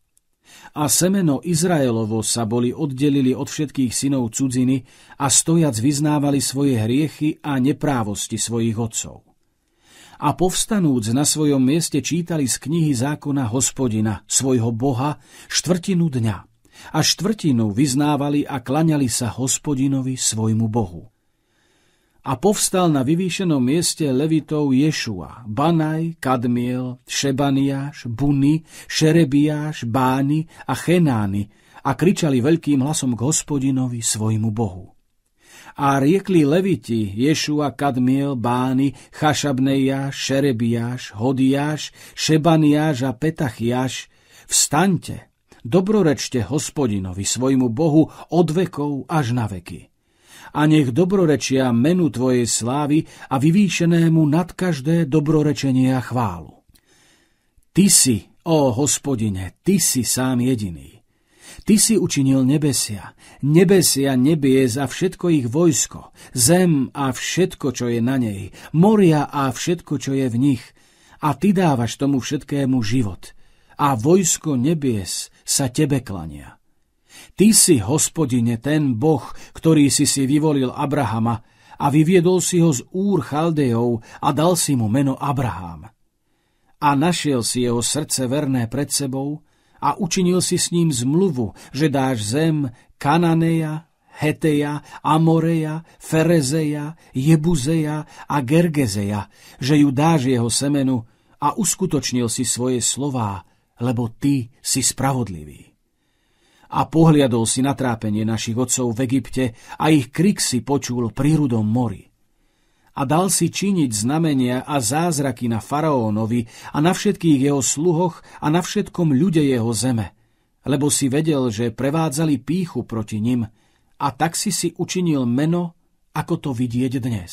a semeno Izraelovo sa boli oddelili od všetkých synov cudziny a stojac vyznávali svoje hriechy a neprávosti svojich otcov. A povstanúc na svojom mieste čítali z knihy zákona hospodina, svojho boha, štvrtinu dňa. A štvrtinu vyznávali a klaňali sa hospodinovi svojmu bohu a povstal na vyvýšenom mieste levitov Ješua, Banaj, Kadmiel, Šebaniáš, Buny, Šerebiáš, Báni a Chenány a kričali veľkým hlasom k hospodinovi svojmu bohu. A riekli leviti Ješua, Kadmiel, Báni, Chašabnejáš, Šerebiáš, Hodiáš, Šebaniáš a Petachiáš, vstaňte, dobrorečte hospodinovi svojmu bohu od vekov až na veky a nech dobrorečia menu Tvojej slávy a vyvýšenému nad každé dobrorečenie a chválu. Ty si, ó hospodine, Ty si sám jediný. Ty si učinil nebesia, nebesia nebies a všetko ich vojsko, zem a všetko, čo je na nej, moria a všetko, čo je v nich. A Ty dávaš tomu všetkému život. A vojsko nebies sa Tebe klania. Ty si, hospodine, ten boh, ktorý si si vyvolil Abrahama a vyviedol si ho z úr Chaldejov a dal si mu meno Abraham. A našiel si jeho srdce verné pred sebou a učinil si s ním zmluvu, že dáš zem Kananeja, Heteja, Amoreja, Ferezeja, Jebuzeja a Gergezeja, že ju dáš jeho semenu a uskutočnil si svoje slová, lebo ty si spravodlivý a pohliadol si na trápenie našich otcov v Egypte a ich krik si počul pri rudom mori. A dal si činiť znamenia a zázraky na faraónovi a na všetkých jeho sluhoch a na všetkom ľude jeho zeme, lebo si vedel, že prevádzali píchu proti nim a tak si si učinil meno, ako to vidieť dnes.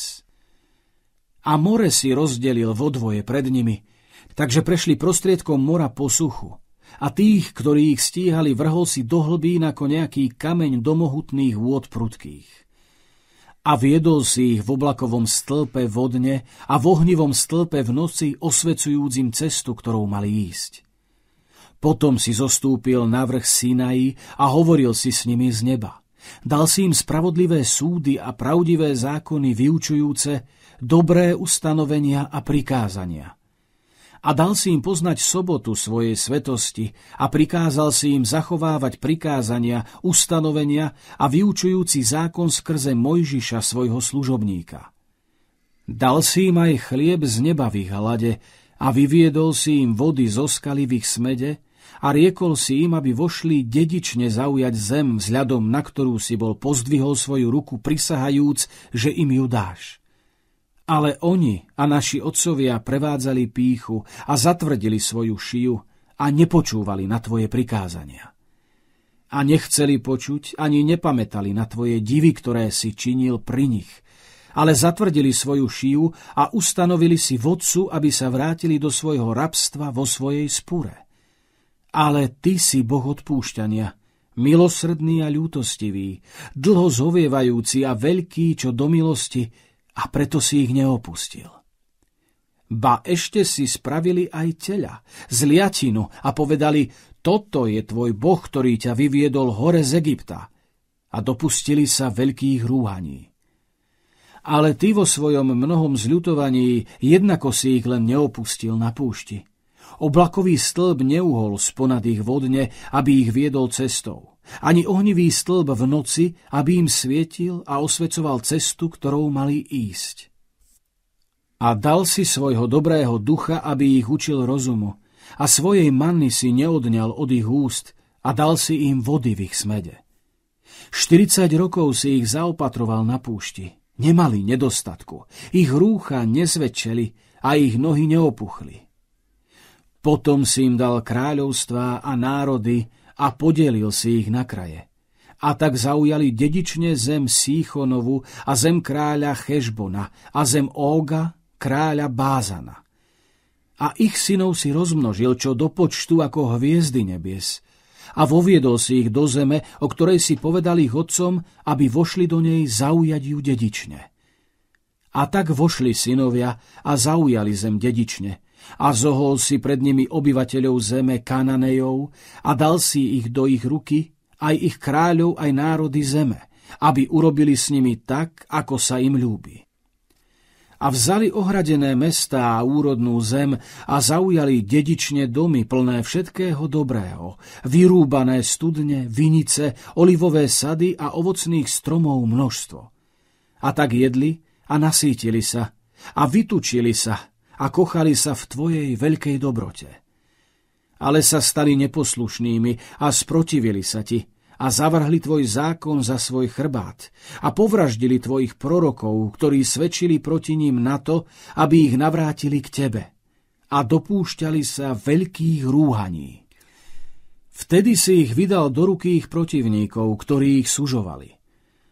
A more si rozdelil vo dvoje pred nimi, takže prešli prostriedkom mora po suchu – a tých, ktorí ich stíhali, vrhol si do hlbín ako nejaký kameň do mohutných vôd prudkých. A viedol si ich v oblakovom stĺpe vodne a v ohnivom stĺpe v noci, osvecujúcim cestu, ktorou mali ísť. Potom si zostúpil na vrch Sinaji a hovoril si s nimi z neba. Dal si im spravodlivé súdy a pravdivé zákony vyučujúce, dobré ustanovenia a prikázania a dal si im poznať sobotu svojej svetosti a prikázal si im zachovávať prikázania, ustanovenia a vyučujúci zákon skrze Mojžiša svojho služobníka. Dal si im aj chlieb z neba v ich hlade a vyviedol si im vody zo skaly v ich smede a riekol si im, aby vošli dedične zaujať zem, vzhľadom na ktorú si bol pozdvihol svoju ruku, prisahajúc, že im ju dáš. Ale oni a naši otcovia prevádzali píchu a zatvrdili svoju šiju a nepočúvali na tvoje prikázania. A nechceli počuť ani nepamätali na tvoje divy, ktoré si činil pri nich, ale zatvrdili svoju šiju a ustanovili si vodcu, aby sa vrátili do svojho rabstva vo svojej spúre. Ale ty si Boh odpúšťania, milosrdný a ľútostivý, dlho zovievajúci a veľký, čo do milosti, a preto si ich neopustil. Ba ešte si spravili aj teľa, zliatinu a povedali, toto je tvoj boh, ktorý ťa vyviedol hore z Egypta. A dopustili sa veľkých rúhaní. Ale ty vo svojom mnohom zľutovaní jednako si ich len neopustil na púšti. Oblakový stĺb neuhol sponad ich vodne, aby ich viedol cestou ani ohnivý stĺb v noci, aby im svietil a osvecoval cestu, ktorou mali ísť. A dal si svojho dobrého ducha, aby ich učil rozumu, a svojej manny si neodňal od ich úst a dal si im vody v ich smede. 40 rokov si ich zaopatroval na púšti. Nemali nedostatku, ich rúcha nezvedčeli a ich nohy neopuchli. Potom si im dal kráľovstvá a národy a podelil si ich na kraje. A tak zaujali dedične zem Síchonovu a zem kráľa Chežbona a zem Óga, kráľa Bázana. A ich synov si rozmnožil, čo do počtu ako hviezdy nebies. A voviedol si ich do zeme, o ktorej si povedal ich otcom, aby vošli do nej zaujať ju dedične. A tak vošli synovia a zaujali zem dedične – a zohol si pred nimi obyvateľov zeme Kananejov a dal si ich do ich ruky, aj ich kráľov, aj národy zeme, aby urobili s nimi tak, ako sa im ľúbi. A vzali ohradené mestá a úrodnú zem a zaujali dedične domy plné všetkého dobrého, vyrúbané studne, vinice, olivové sady a ovocných stromov množstvo. A tak jedli a nasítili sa a vytučili sa a kochali sa v Tvojej veľkej dobrote. Ale sa stali neposlušnými a sprotivili sa Ti a zavrhli Tvoj zákon za svoj chrbát a povraždili Tvojich prorokov, ktorí svedčili proti ním na to, aby ich navrátili k Tebe a dopúšťali sa veľkých rúhaní. Vtedy si ich vydal do ruky ich protivníkov, ktorí ich sužovali.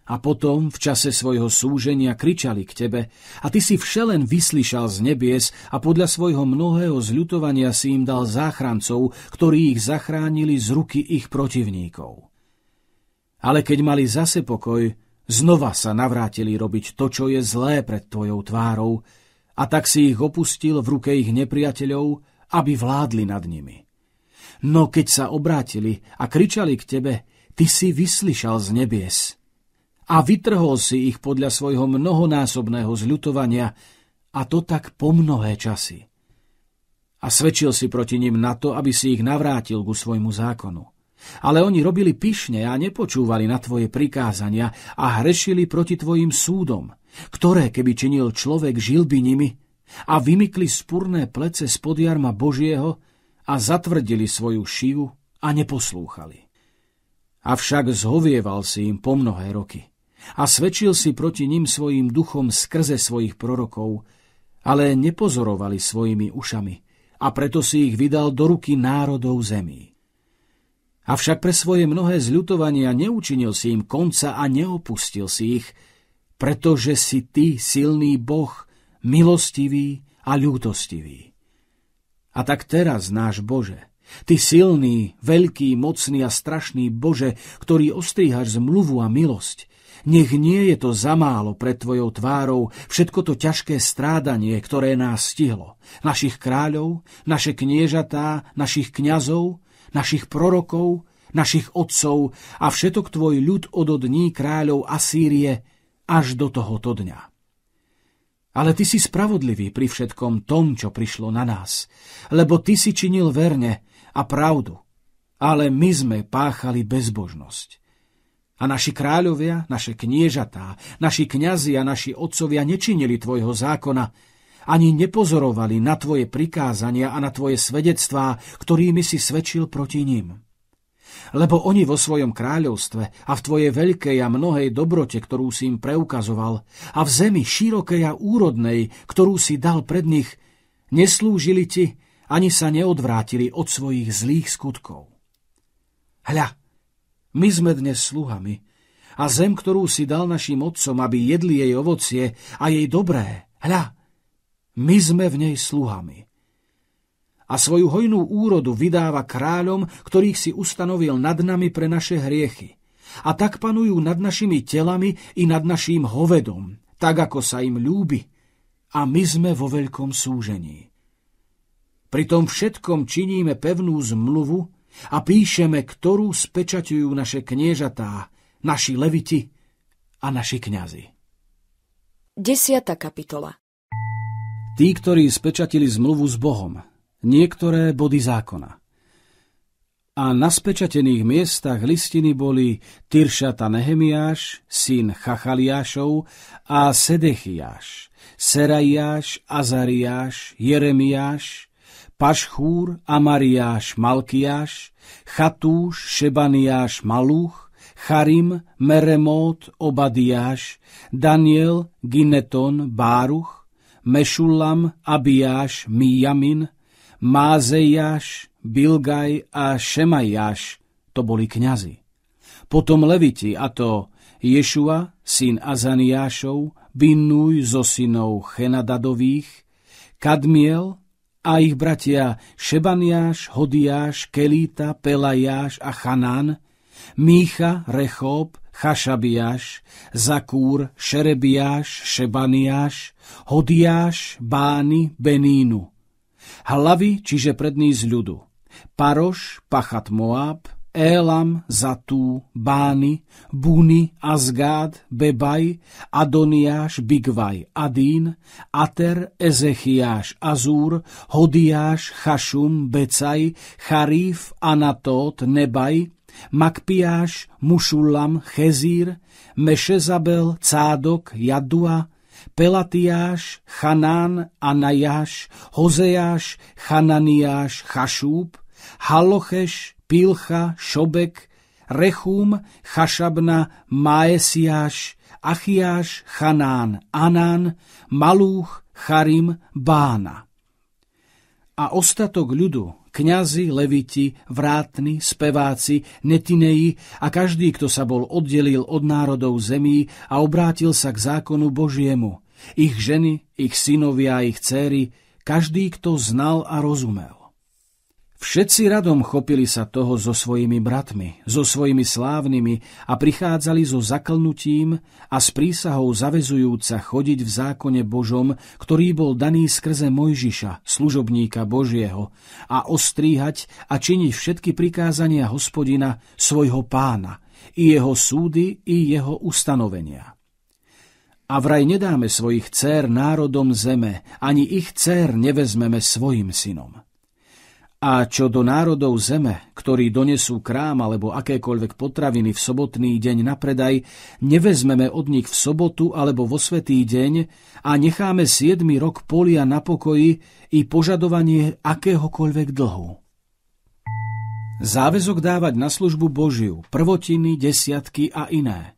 A potom, v čase svojho súženia, kričali k tebe a ty si všelen vyslyšal z nebies a podľa svojho mnohého zľutovania si im dal záchrancov, ktorí ich zachránili z ruky ich protivníkov. Ale keď mali zase pokoj, znova sa navrátili robiť to, čo je zlé pred tvojou tvárou a tak si ich opustil v ruke ich nepriateľov, aby vládli nad nimi. No keď sa obrátili a kričali k tebe, ty si vyslyšal z nebies – a vytrhol si ich podľa svojho mnohonásobného zľutovania, a to tak po mnohé časy. A svedčil si proti ním na to, aby si ich navrátil ku svojmu zákonu. Ale oni robili pyšne a nepočúvali na tvoje prikázania a hrešili proti tvojim súdom, ktoré, keby činil človek, žil by nimi a vymykli spurné plece spod jarma Božieho a zatvrdili svoju šivu a neposlúchali avšak zhovieval si im po mnohé roky a svedčil si proti ním svojim duchom skrze svojich prorokov, ale nepozorovali svojimi ušami a preto si ich vydal do ruky národov zemí. Avšak pre svoje mnohé zľutovania neučinil si im konca a neopustil si ich, pretože si ty, silný Boh, milostivý a ľútostivý. A tak teraz, náš Bože, Ty silný, veľký, mocný a strašný Bože, ktorý ostríhaš zmluvu a milosť, nech nie je to za málo pred tvojou tvárou všetko to ťažké strádanie, ktoré nás stihlo. Našich kráľov, naše kniežatá, našich kňazov, našich prorokov, našich otcov a všetok tvoj ľud od dní kráľov Asýrie až do tohoto dňa. Ale ty si spravodlivý pri všetkom tom, čo prišlo na nás, lebo ty si činil verne a pravdu, ale my sme páchali bezbožnosť. A naši kráľovia, naše kniežatá, naši kňazi a naši otcovia nečinili tvojho zákona, ani nepozorovali na tvoje prikázania a na tvoje svedectvá, ktorými si svedčil proti ním. Lebo oni vo svojom kráľovstve a v tvojej veľkej a mnohej dobrote, ktorú si im preukazoval, a v zemi širokej a úrodnej, ktorú si dal pred nich, neslúžili ti, ani sa neodvrátili od svojich zlých skutkov. Hľa, my sme dnes sluhami a zem, ktorú si dal našim otcom, aby jedli jej ovocie a jej dobré, hľa, my sme v nej sluhami. A svoju hojnú úrodu vydáva kráľom, ktorých si ustanovil nad nami pre naše hriechy. A tak panujú nad našimi telami i nad naším hovedom, tak ako sa im ľúbi. A my sme vo veľkom súžení. Pri tom všetkom činíme pevnú zmluvu, a píšeme, ktorú spečaťujú naše kniežatá, naši leviti a naši kňazi. 10. kapitola Tí, ktorí spečatili zmluvu s Bohom, niektoré body zákona. A na spečatených miestach listiny boli Tyršata Nehemiáš, syn Chachaliášov a Sedechiáš, Serajáš, Azariáš, Jeremiáš, Pašchúr, Amariáš, Malkiáš, Chatúš, Šebaniáš, Malúch, Charim, Meremót, Obadiáš, Daniel, Gineton, Báruch, Mešulam, Abiáš, Mijamin, Mázejáš, Bilgaj a Šemajáš, to boli kňazi. Potom Leviti, a to Ješua, syn Azaniášov, Binnúj zo synov Chenadadových, Kadmiel, a ich bratia Šebaniáš, Hodiáš, Kelíta, Pelajáš a Chanán, Mícha, Rechob, Chašabiáš, Zakúr, Šerebiáš, Šebaniáš, Hodiáš, báni, Benínu. Hlavy, čiže predný z ľudu. Paroš, Pachat Moab, Élam, Zatú, Bány, Búny, Azgád, Bebaj, Adoniáš, Bigvaj, Adín, Ater, Ezechiáš, Azúr, Hodiáš, Chašum, Becaj, Charíf, Anatót, Nebaj, Makpiáš, Mušulam, Chezír, Mešezabel, Cádok, Jadua, Pelatiáš, Chanán, Anajáš, Hozeáš, Chananiáš, Chašúb, Halocheš, Pilcha, Šobek, Rechum, Chašabna, Maesiáš, Achiáš, Chanán, Anán, Malúch, Charim, Bána. A ostatok ľudu, kňazi, leviti, vrátni, speváci, netineji a každý, kto sa bol oddelil od národov zemí a obrátil sa k zákonu Božiemu, ich ženy, ich synovia, ich céry, každý, kto znal a rozumel. Všetci radom chopili sa toho so svojimi bratmi, so svojimi slávnymi a prichádzali so zaklnutím a s prísahou zavezujúca chodiť v zákone Božom, ktorý bol daný skrze Mojžiša, služobníka Božieho, a ostríhať a činiť všetky prikázania hospodina, svojho pána, i jeho súdy, i jeho ustanovenia. A vraj nedáme svojich dcer národom zeme, ani ich dcer nevezmeme svojim synom. A čo do národov zeme, ktorí donesú krám alebo akékoľvek potraviny v sobotný deň na predaj, nevezmeme od nich v sobotu alebo vo svetý deň a necháme 7 rok polia na pokoji i požadovanie akéhokoľvek dlhu. Záväzok dávať na službu Božiu, prvotiny, desiatky a iné –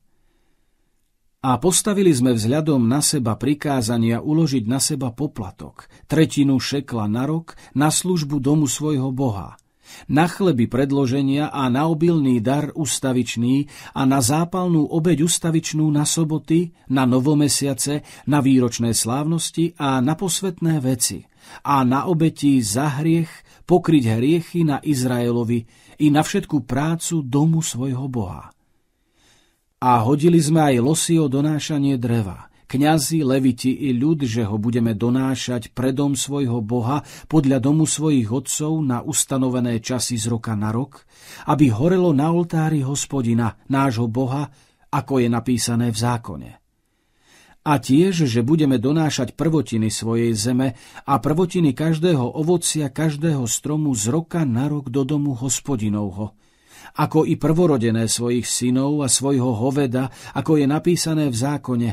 a postavili sme vzhľadom na seba prikázania uložiť na seba poplatok, tretinu šekla na rok, na službu domu svojho Boha, na chleby predloženia a na obilný dar ustavičný a na zápalnú obeď ustavičnú na soboty, na novomesiace, na výročné slávnosti a na posvetné veci a na obeti za hriech pokryť hriechy na Izraelovi i na všetku prácu domu svojho Boha. A hodili sme aj losy o donášanie dreva. Kňazi, leviti i ľud, že ho budeme donášať predom svojho Boha podľa domu svojich otcov na ustanovené časy z roka na rok, aby horelo na oltári hospodina, nášho Boha, ako je napísané v zákone. A tiež, že budeme donášať prvotiny svojej zeme a prvotiny každého ovocia, každého stromu z roka na rok do domu hospodinovho, ako i prvorodené svojich synov a svojho hoveda, ako je napísané v zákone,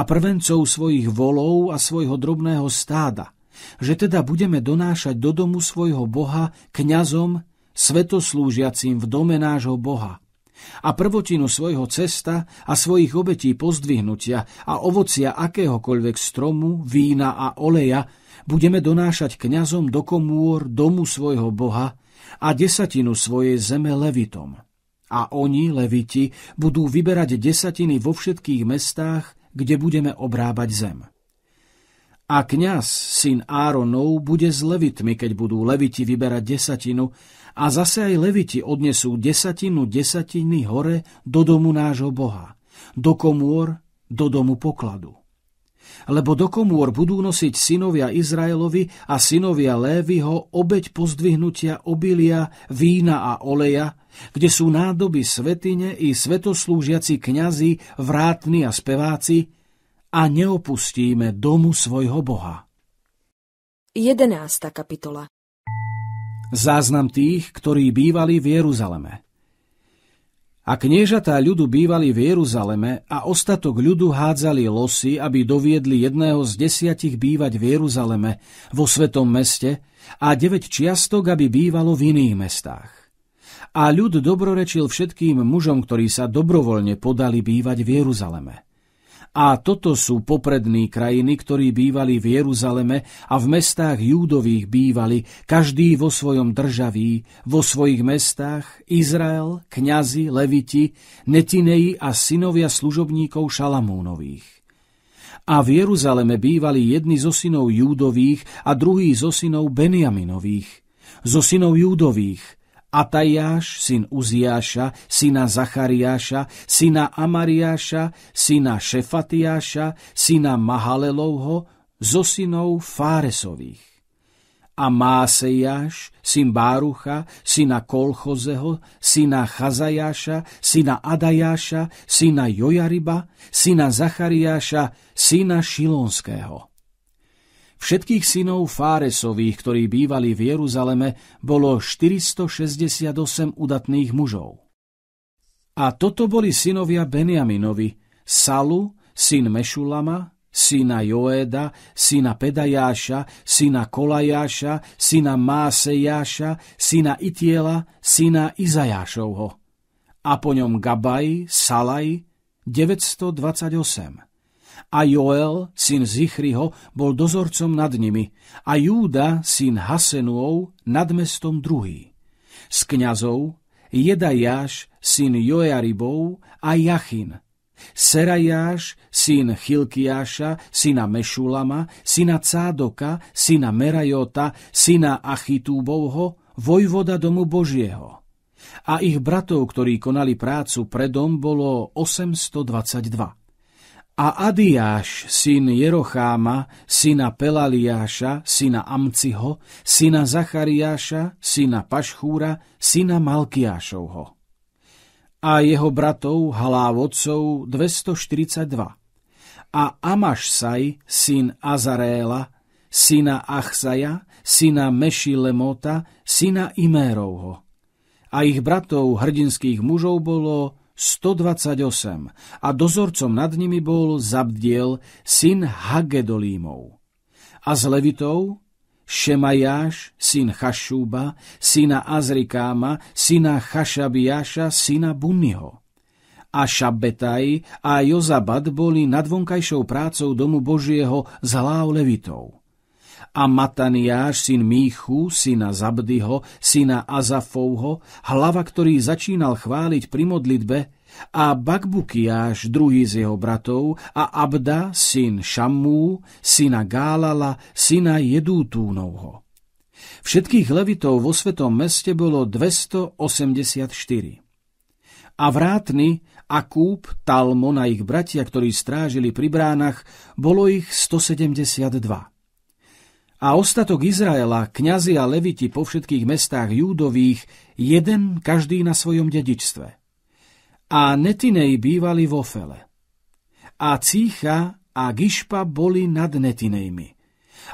a prvencov svojich volov a svojho drobného stáda, že teda budeme donášať do domu svojho Boha kňazom, svetoslúžiacím v dome nášho Boha a prvotinu svojho cesta a svojich obetí pozdvihnutia a ovocia akéhokoľvek stromu, vína a oleja budeme donášať kňazom do komôr domu svojho Boha, a desatinu svojej zeme Levitom. A oni, Leviti, budú vyberať desatiny vo všetkých mestách, kde budeme obrábať zem. A kňaz, syn Áronov, bude s Levitmi, keď budú Leviti vyberať desatinu, a zase aj Leviti odnesú desatinu desatiny hore do domu nášho Boha, do komôr, do domu pokladu lebo do komôr budú nosiť synovia Izraelovi a synovia Lévyho obeď pozdvihnutia obilia, vína a oleja, kde sú nádoby svetine i svetoslúžiaci kňazi, vrátni a speváci, a neopustíme domu svojho Boha. 11. kapitola Záznam tých, ktorí bývali v Jeruzaleme. A kniežatá ľudu bývali v Jeruzaleme a ostatok ľudu hádzali losy, aby doviedli jedného z desiatich bývať v Jeruzaleme, vo svetom meste, a deväť čiastok, aby bývalo v iných mestách. A ľud dobrorečil všetkým mužom, ktorí sa dobrovoľne podali bývať v Jeruzaleme. A toto sú poprední krajiny, ktorí bývali v Jeruzaleme a v mestách Júdových bývali, každý vo svojom državí, vo svojich mestách, Izrael, kňazi, leviti, netineji a synovia služobníkov Šalamúnových. A v Jeruzaleme bývali jedni zo synov Júdových a druhý zo synov Benjaminových, zo synov Júdových, Atajáš, syn Uziáša, syna Zachariáša, syna Amariáša, syna Šefatiáša, syna Mahalelovho, zo synov Fáresových. A Másejáš, syn Bárucha, syna Kolchozeho, syna Chazajáša, syna Adajáša, syna Jojariba, syna Zachariáša, syna Šilonského Všetkých synov Fáresových, ktorí bývali v Jeruzaleme, bolo 468 udatných mužov. A toto boli synovia Benjaminovi, Salu, syn Mešulama, syna Joéda, syna Pedajáša, syna Kolajáša, syna Másejáša, syna Itiela, syna Izajášovho. A po ňom Gabaj, Salaj, 928 a Joel, syn Zichriho, bol dozorcom nad nimi a Júda, syn Hasenuov, nad mestom druhý. S kňazov Jedajáš, syn Jojaribov a Jachin, Serajáš, syn Chilkiáša, syna Mešulama, syna Cádoka, syna Merajota, syna Achitúbovho, vojvoda domu Božieho. A ich bratov, ktorí konali prácu predom, bolo 822. A Adiáš, syn Jerocháma, syna Pelaliáša, syna Amciho, syna Zachariáša, syna Pašchúra, syna Malkiášovho. A jeho bratov Halávodcov 242. A Amašsaj, syn Azaréla, syna Achsaja, syna Mešilemota, syna Imérovho. A ich bratov hrdinských mužov bolo 128 a dozorcom nad nimi bol Zabdiel, syn Hagedolímov. A z Levitov Šemajáš, syn Chašúba, syna Azrikáma, syna Chašabiáša, syna Bunniho. A Šabetaj a Jozabad boli nad vonkajšou prácou domu Božieho z hlav Levitov a Mataniáš, syn Míchu, syna Zabdyho, syna Azafovho, hlava, ktorý začínal chváliť pri modlitbe, a Bakbukiáš, druhý z jeho bratov, a Abda, syn Šamú, syna Gálala, syna Jedútúnovho. Všetkých levitov vo svetom meste bolo 284. A vrátny, Akúb, Talmon a ich bratia, ktorí strážili pri bránach, bolo ich 172 a ostatok Izraela, kňazi a leviti po všetkých mestách júdových, jeden každý na svojom dedičstve. A Netinej bývali vo Fele. A Cícha a Gišpa boli nad Netinejmi.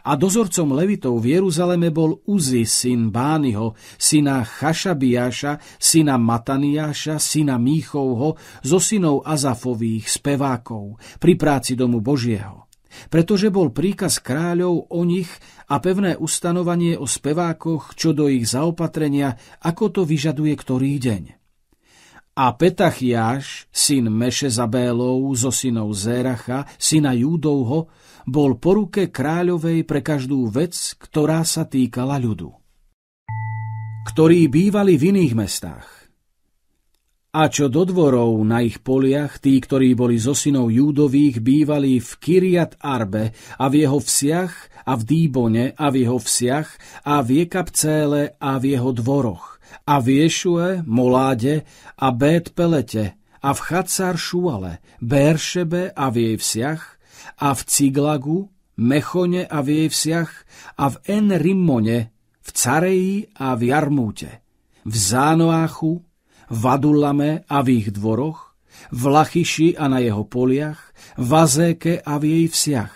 A dozorcom levitov v Jeruzaleme bol Uzi, syn Bányho, syna Chašabiáša, syna Mataniáša, syna Míchovho, zo synov Azafových, spevákov, pri práci domu Božieho pretože bol príkaz kráľov o nich a pevné ustanovanie o spevákoch čo do ich zaopatrenia, ako to vyžaduje ktorý deň. A Petachiaš, syn Meše Zabélov zo synov Zéracha, syna Júdovho, bol po ruke kráľovej pre každú vec, ktorá sa týkala ľudu. Ktorí bývali v iných mestách, a čo do dvorov na ich poliach, tí, ktorí boli zo synov Júdových, bývali v Kiriat Arbe a v jeho vsiach a v Dýbone a v jeho vsiach a v Jekapcéle a v jeho dvoroch a v Ješue, Moláde a Bét Pelete a v Chacár Šuale, Beršebe a v jej vsiach a v Ciglagu, Mechone a v jej vsiach a v Enrimone, v Careji a v Jarmúte, v Zánoáchu, v Adulame a v ich dvoroch, v Lachyši a na jeho poliach, v Azéke a v jej vsiach.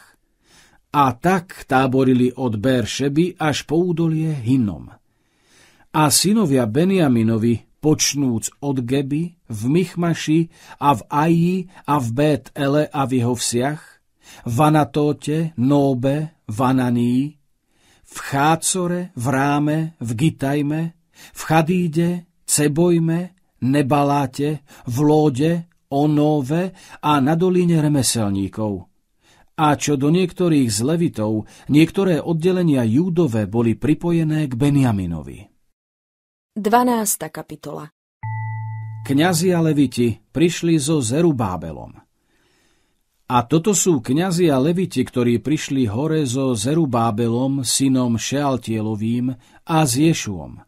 A tak táborili od Beršeby až po údolie Hinnom. A synovia Benjaminovi, počnúc od Geby, v Michmaši a v Aji a v bet a v jeho vsiach, v Anatóte, Nóbe, v Ananii, v Chácore, v Ráme, v Gitajme, v Chadíde, Cebojme, Nebaláte, v Lóde, Onove a na doline remeselníkov. A čo do niektorých z Levitov, niektoré oddelenia Júdové boli pripojené k Benjaminovi. 12. kapitola Kňazi a Leviti prišli so Zerubábelom. A toto sú kňazi a leviti, ktorí prišli hore so Zerubábelom, synom Šealtielovým a s Ješuom.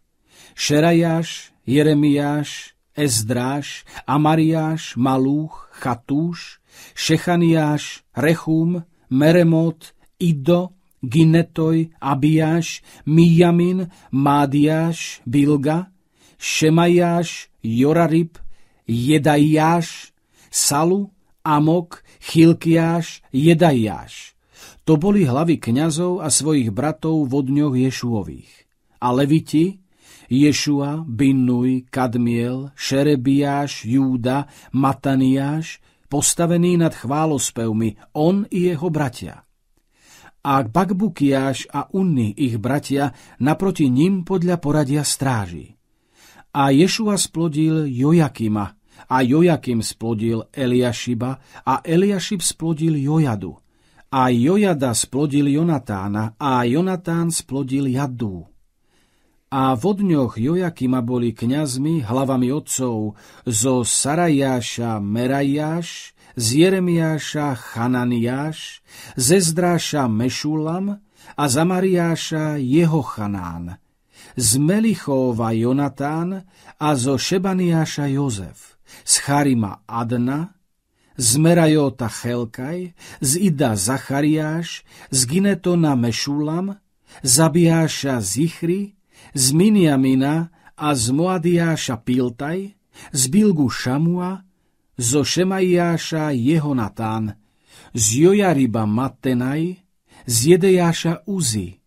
Šerajáš, Jeremiáš, Ezdráš, Amariáš, Malúch, Chatúš, Šechaniáš, Rechum, Meremot, Ido, Ginetoj, Abiáš, Mijamin, Mádiáš, Bilga, Šemajáš, Jorarib, Jedajáš, Salu, Amok, Chilkiáš, Jedajáš. To boli hlavy kňazov a svojich bratov vo dňoch Ješuových. A Leviti, Ješua, Binnuj, Kadmiel, Šerebiáš, Júda, Mataniáš, postavený nad chválospevmi, on i jeho bratia. A Bakbukiáš a Unni, ich bratia, naproti ním podľa poradia stráži. A Ješua splodil Jojakima, a Jojakim splodil Eliašiba, a Eliašib splodil Jojadu, a Jojada splodil Jonatána, a Jonatán splodil Jadú a vo dňoch Jojakima boli kňazmi, hlavami otcov, zo Sarajáša Merajáš, z Jeremiáša Chananiáš, ze Zdráša Mešulam a za Mariáša Jehochanán, z Melichova Jonatán a zo Šebaniáša Jozef, z Charima Adna, z Merajota Chelkaj, z Ida Zachariáš, z Ginetona Mešulam, Zabiáša Zichry, z Miniamina a z Moadiáša Piltaj, z Bilgu Šamua, zo Šemajáša Jehonatán, z Jojariba Mattenaj, z Jedejáša Uzi,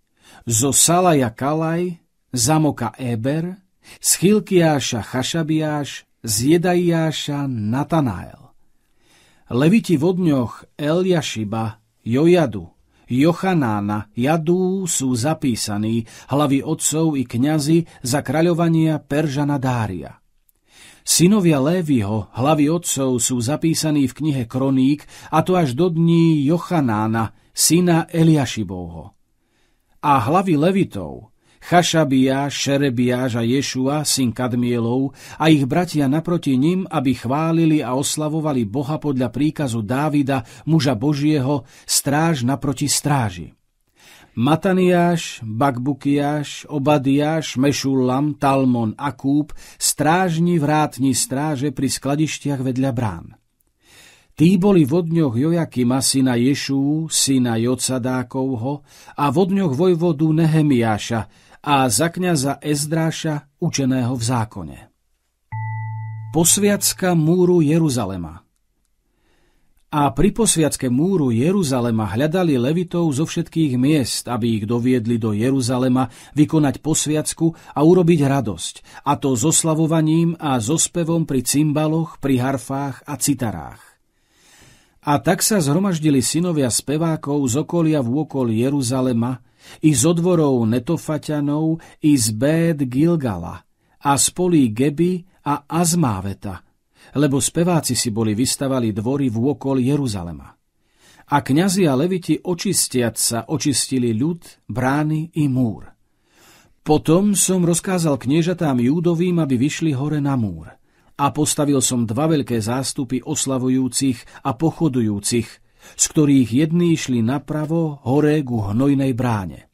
zo Salaja Kalaj, Zamoka Eber, z Chilkiáša Chašabiáš, z Jedajáša Natanael. Leviti v odňoch Eliašiba, Jojadu, Jochanána, Jadú sú zapísaní hlavy otcov i kňazi za kraľovania Peržana Dária. Synovia Lévyho, hlavy otcov, sú zapísaní v knihe Kroník, a to až do dní Jochanána, syna Eliašibovho. A hlavy Levitov, Chašabia, Šerebiáš a Ješua, syn Kadmielov, a ich bratia naproti nim, aby chválili a oslavovali Boha podľa príkazu Dávida, muža Božieho, stráž naproti stráži. Mataniáš, Bakbukiáš, Obadiáš, Mešulam, Talmon, Akúb, strážni vrátni stráže pri skladištiach vedľa brán. Tí boli v dňoch Jojakima syna Ješú, syna Jocadákovho a v dňoch vojvodu Nehemiáša, a za kniaza Ezdráša, učeného v zákone. Posviacka múru Jeruzalema A pri posviacke múru Jeruzalema hľadali levitov zo všetkých miest, aby ich doviedli do Jeruzalema vykonať posviacku a urobiť radosť, a to s oslavovaním a so spevom pri cymbaloch, pri harfách a citarách. A tak sa zhromaždili synovia spevákov z okolia v okolí Jeruzalema, i z odvorov Netofaťanov, i z Béd Gilgala, a z polí Geby a Azmáveta, lebo speváci si boli vystavali dvory v okol Jeruzalema. A kňazi a leviti očistiať sa očistili ľud, brány i múr. Potom som rozkázal kniežatám Júdovým, aby vyšli hore na múr. A postavil som dva veľké zástupy oslavujúcich a pochodujúcich, z ktorých jedný šli napravo hore ku hnojnej bráne.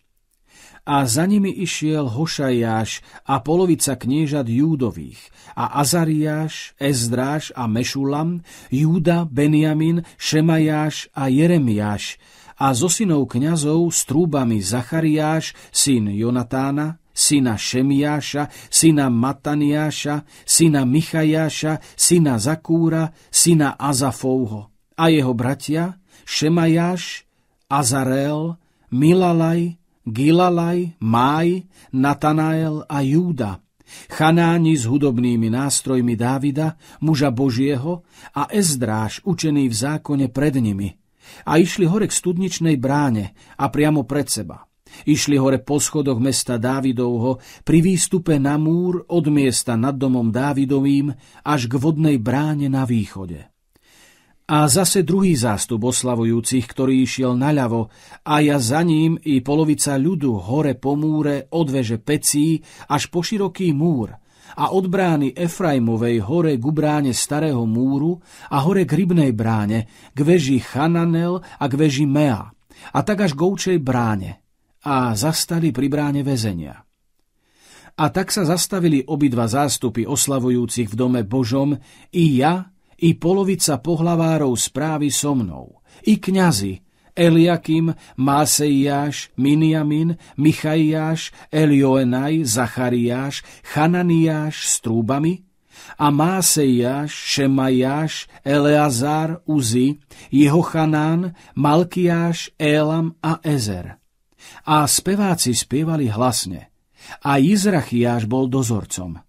A za nimi išiel Hošajáš a polovica kniežat Júdových a Azariáš, Ezdráš a Mešulam, Júda, Beniamin, Šemajáš a Jeremiáš a zo so synov kňazov s trúbami Zachariáš, syn Jonatána, syna Šemiáša, syna Mataniáša, syna Michajáša, syna Zakúra, syna Azafovho a jeho bratia, Šemajáš, Azarel, Milalaj, Gilalaj, Maj, Natanael a Júda, Chanáni s hudobnými nástrojmi Dávida, muža Božieho a Ezdráž, učený v zákone pred nimi. A išli hore k studničnej bráne a priamo pred seba. Išli hore po schodoch mesta Dávidovho pri výstupe na múr od miesta nad domom Dávidovým až k vodnej bráne na východe. A zase druhý zástup oslavujúcich, ktorý išiel naľavo, a ja za ním i polovica ľudu hore po múre od veže pecí až po široký múr a od brány Efraimovej hore k bráne starého múru a hore k rybnej bráne, k veži Chananel a k veži Mea a tak až goučej bráne a zastali pri bráne väzenia. A tak sa zastavili obidva zástupy oslavujúcich v dome Božom i ja i polovica pohlavárov správy so mnou. I kňazi, Eliakim, Máseiáš, Miniamin, Michaiáš, Elioenaj, Zachariáš, Hananiáš s trúbami a Máseiáš, Šemajáš, Eleazar, Uzi, Jehochanán, Malkiáš, Élam a Ezer. A speváci spievali hlasne. A Izrachiáš bol dozorcom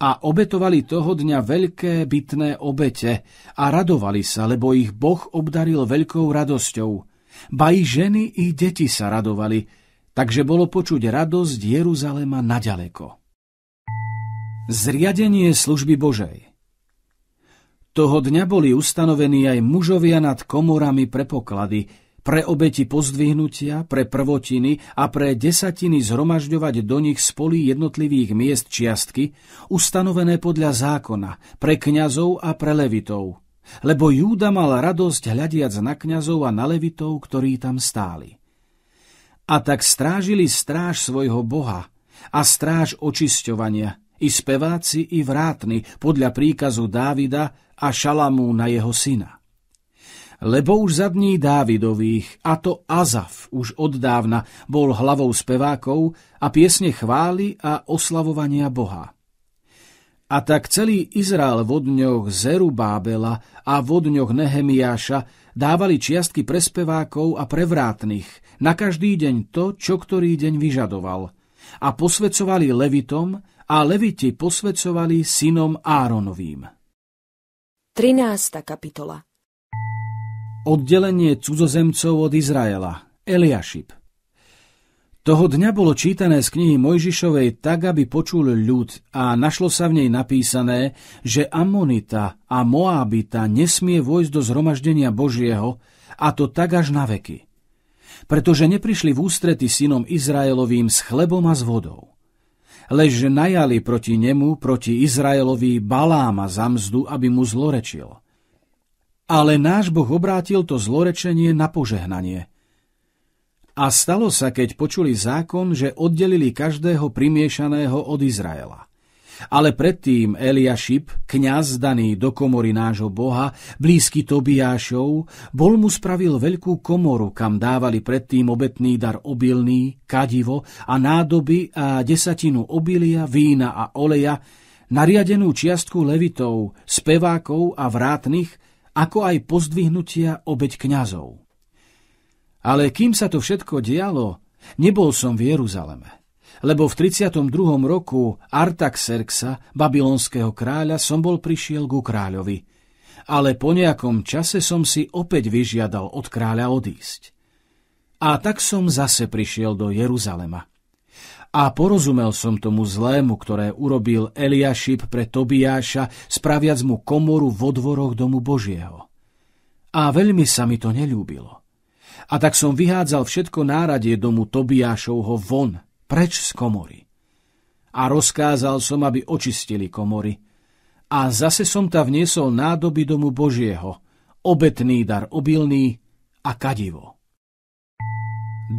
a obetovali toho dňa veľké bytné obete a radovali sa, lebo ich Boh obdaril veľkou radosťou. Ba i ženy i deti sa radovali, takže bolo počuť radosť Jeruzalema naďaleko. Zriadenie služby Božej Toho dňa boli ustanovení aj mužovia nad komorami pre poklady, pre obeti pozdvihnutia, pre prvotiny a pre desatiny zhromažďovať do nich spolí jednotlivých miest čiastky, ustanovené podľa zákona, pre kňazov a pre levitov. Lebo Júda mal radosť hľadiac na kňazov a na levitov, ktorí tam stáli. A tak strážili stráž svojho Boha a stráž očisťovania, i speváci, i vrátni, podľa príkazu Dávida a Šalamúna jeho syna lebo už za dní Dávidových, a to Azaf už od dávna bol hlavou spevákov a piesne chvály a oslavovania Boha. A tak celý Izrael v dňoch Zerubábela a v dňoch Nehemiáša dávali čiastky pre spevákov a prevrátnych, na každý deň to, čo ktorý deň vyžadoval. A posvecovali Levitom a Leviti posvecovali synom Áronovým. 13. kapitola Oddelenie cudzozemcov od Izraela, Eliašib. Toho dňa bolo čítané z knihy Mojžišovej tak, aby počul ľud a našlo sa v nej napísané, že Amonita a Moabita nesmie vojsť do zhromaždenia Božieho, a to tak až na veky. Pretože neprišli v ústrety synom Izraelovým s chlebom a s vodou. Lež najali proti nemu, proti Izraelovi Baláma za mzdu, aby mu zlorečil – ale náš Boh obrátil to zlorečenie na požehnanie. A stalo sa, keď počuli zákon, že oddelili každého primiešaného od Izraela. Ale predtým Eliašib, kňaz daný do komory nášho boha, blízky Tobiášov, bol mu spravil veľkú komoru, kam dávali predtým obetný dar obilný, kadivo a nádoby a desatinu obilia, vína a oleja, nariadenú čiastku levitov, spevákov a vrátnych, ako aj pozdvihnutia obeď kňazov. Ale kým sa to všetko dialo, nebol som v Jeruzaleme, lebo v 32. roku Artaxerxa, babylonského kráľa, som bol prišiel ku kráľovi, ale po nejakom čase som si opäť vyžiadal od kráľa odísť. A tak som zase prišiel do Jeruzalema a porozumel som tomu zlému, ktoré urobil Eliášip pre Tobiáša, spraviac mu komoru vo dvoroch domu Božieho. A veľmi sa mi to nelúbilo. A tak som vyhádzal všetko náradie domu Tobiášovho von, preč z komory. A rozkázal som, aby očistili komory. A zase som ta vniesol nádoby domu Božieho, obetný dar obilný a kadivo.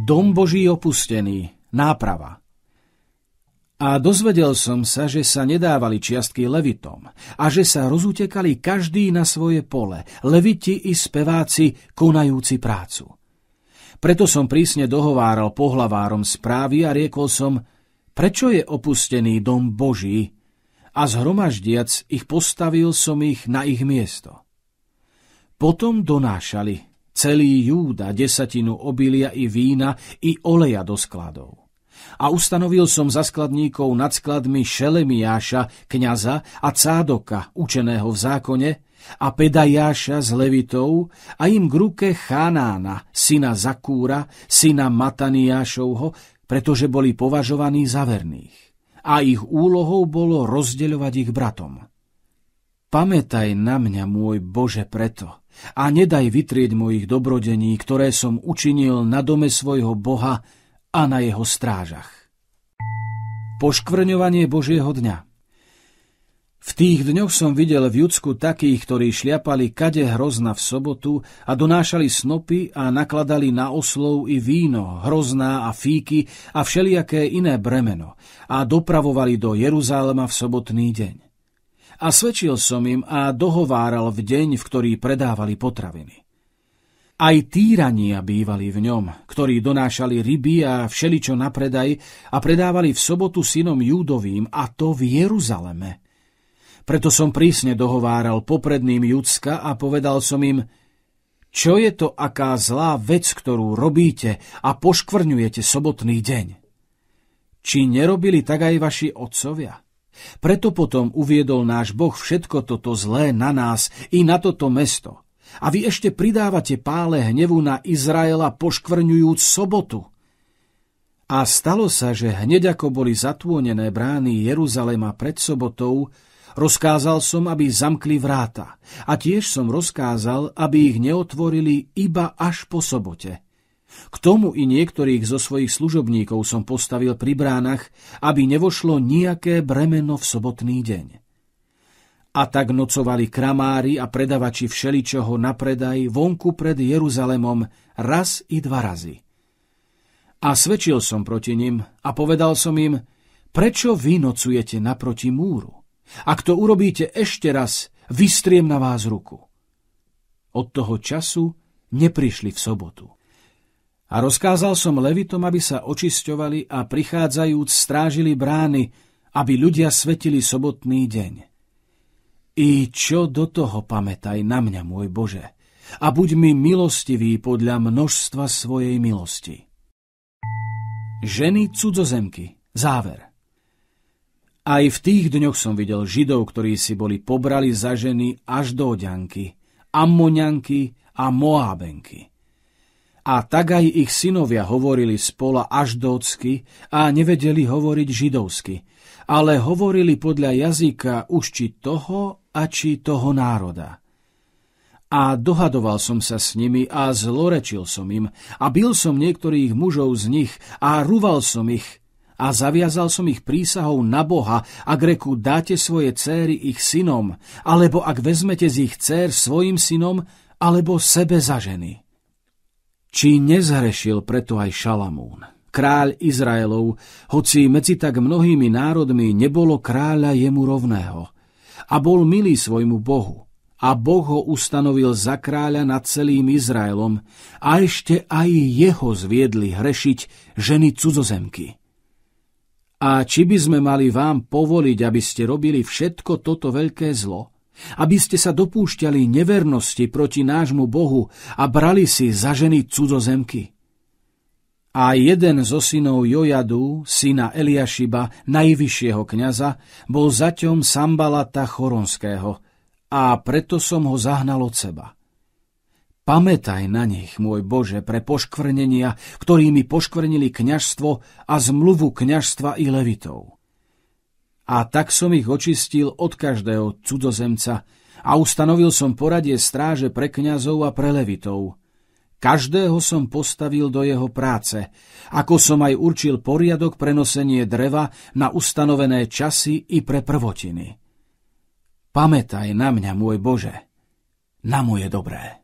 Dom Boží opustený, náprava. A dozvedel som sa, že sa nedávali čiastky levitom a že sa rozutekali každý na svoje pole, leviti i speváci konajúci prácu. Preto som prísne dohováral pohlavárom správy a riekol som, prečo je opustený dom Boží a zhromaždiac ich postavil som ich na ich miesto. Potom donášali celý Júda desatinu obilia i vína i oleja do skladov a ustanovil som za skladníkov nad skladmi Šelemiáša, kniaza a Cádoka, učeného v zákone, a Pedajáša s Levitou a im k ruke Chánána, syna Zakúra, syna Mataniášovho, pretože boli považovaní za verných. A ich úlohou bolo rozdeľovať ich bratom. Pamätaj na mňa, môj Bože, preto a nedaj vytrieť mojich dobrodení, ktoré som učinil na dome svojho Boha a na jeho strážach. Poškvrňovanie Božieho dňa V tých dňoch som videl v Judsku takých, ktorí šliapali kade hrozna v sobotu a donášali snopy a nakladali na oslov i víno, hrozná a fíky a všelijaké iné bremeno a dopravovali do Jeruzálema v sobotný deň. A svedčil som im a dohováral v deň, v ktorý predávali potraviny. Aj týrania bývali v ňom, ktorí donášali ryby a všeličo na predaj a predávali v sobotu synom Júdovým, a to v Jeruzaleme. Preto som prísne dohováral popredným Judska a povedal som im, čo je to aká zlá vec, ktorú robíte a poškvrňujete sobotný deň? Či nerobili tak aj vaši otcovia? Preto potom uviedol náš Boh všetko toto zlé na nás i na toto mesto – a vy ešte pridávate pále hnevu na Izraela poškvrňujúc sobotu. A stalo sa, že hneď ako boli zatvonené brány Jeruzalema pred sobotou, rozkázal som, aby zamkli vráta. A tiež som rozkázal, aby ich neotvorili iba až po sobote. K tomu i niektorých zo svojich služobníkov som postavil pri bránach, aby nevošlo nejaké bremeno v sobotný deň. A tak nocovali kramári a predavači všeličoho na predaj vonku pred Jeruzalemom raz i dva razy. A svedčil som proti nim a povedal som im, prečo vy nocujete naproti múru? Ak to urobíte ešte raz, vystriem na vás ruku. Od toho času neprišli v sobotu. A rozkázal som levitom, aby sa očisťovali a prichádzajúc strážili brány, aby ľudia svetili sobotný deň. I čo do toho pamätaj na mňa, môj Bože, a buď mi milostivý podľa množstva svojej milosti. Ženy cudzozemky. Záver. Aj v tých dňoch som videl Židov, ktorí si boli pobrali za ženy až do oďanky, ammoňanky a Moábenky. A tak aj ich synovia hovorili spola až do ocky a nevedeli hovoriť židovsky, ale hovorili podľa jazyka už či toho a či toho národa. A dohadoval som sa s nimi a zlorečil som im a bil som niektorých mužov z nich a rúval som ich a zaviazal som ich prísahou na Boha, ak reku dáte svoje céry ich synom, alebo ak vezmete z ich cér svojim synom, alebo sebe za ženy. Či nezhrešil preto aj Šalamún kráľ Izraelov, hoci medzi tak mnohými národmi nebolo kráľa jemu rovného. A bol milý svojmu Bohu. A Boh ho ustanovil za kráľa nad celým Izraelom a ešte aj jeho zviedli hrešiť ženy cudzozemky. A či by sme mali vám povoliť, aby ste robili všetko toto veľké zlo, aby ste sa dopúšťali nevernosti proti nášmu Bohu a brali si za ženy cudzozemky? A jeden zo synov Jojadu, syna Eliašiba, najvyššieho kňaza, bol zaťom Sambalata Choronského a preto som ho zahnal od seba. Pamätaj na nich, môj Bože, pre poškvrnenia, ktorými poškvrnili kňažstvo a zmluvu kňažstva i levitov. A tak som ich očistil od každého cudzozemca a ustanovil som poradie stráže pre kňazov a pre levitov – Každého som postavil do jeho práce, ako som aj určil poriadok prenosenie dreva na ustanovené časy i pre prvotiny. Pamätaj na mňa, môj Bože, na moje dobré.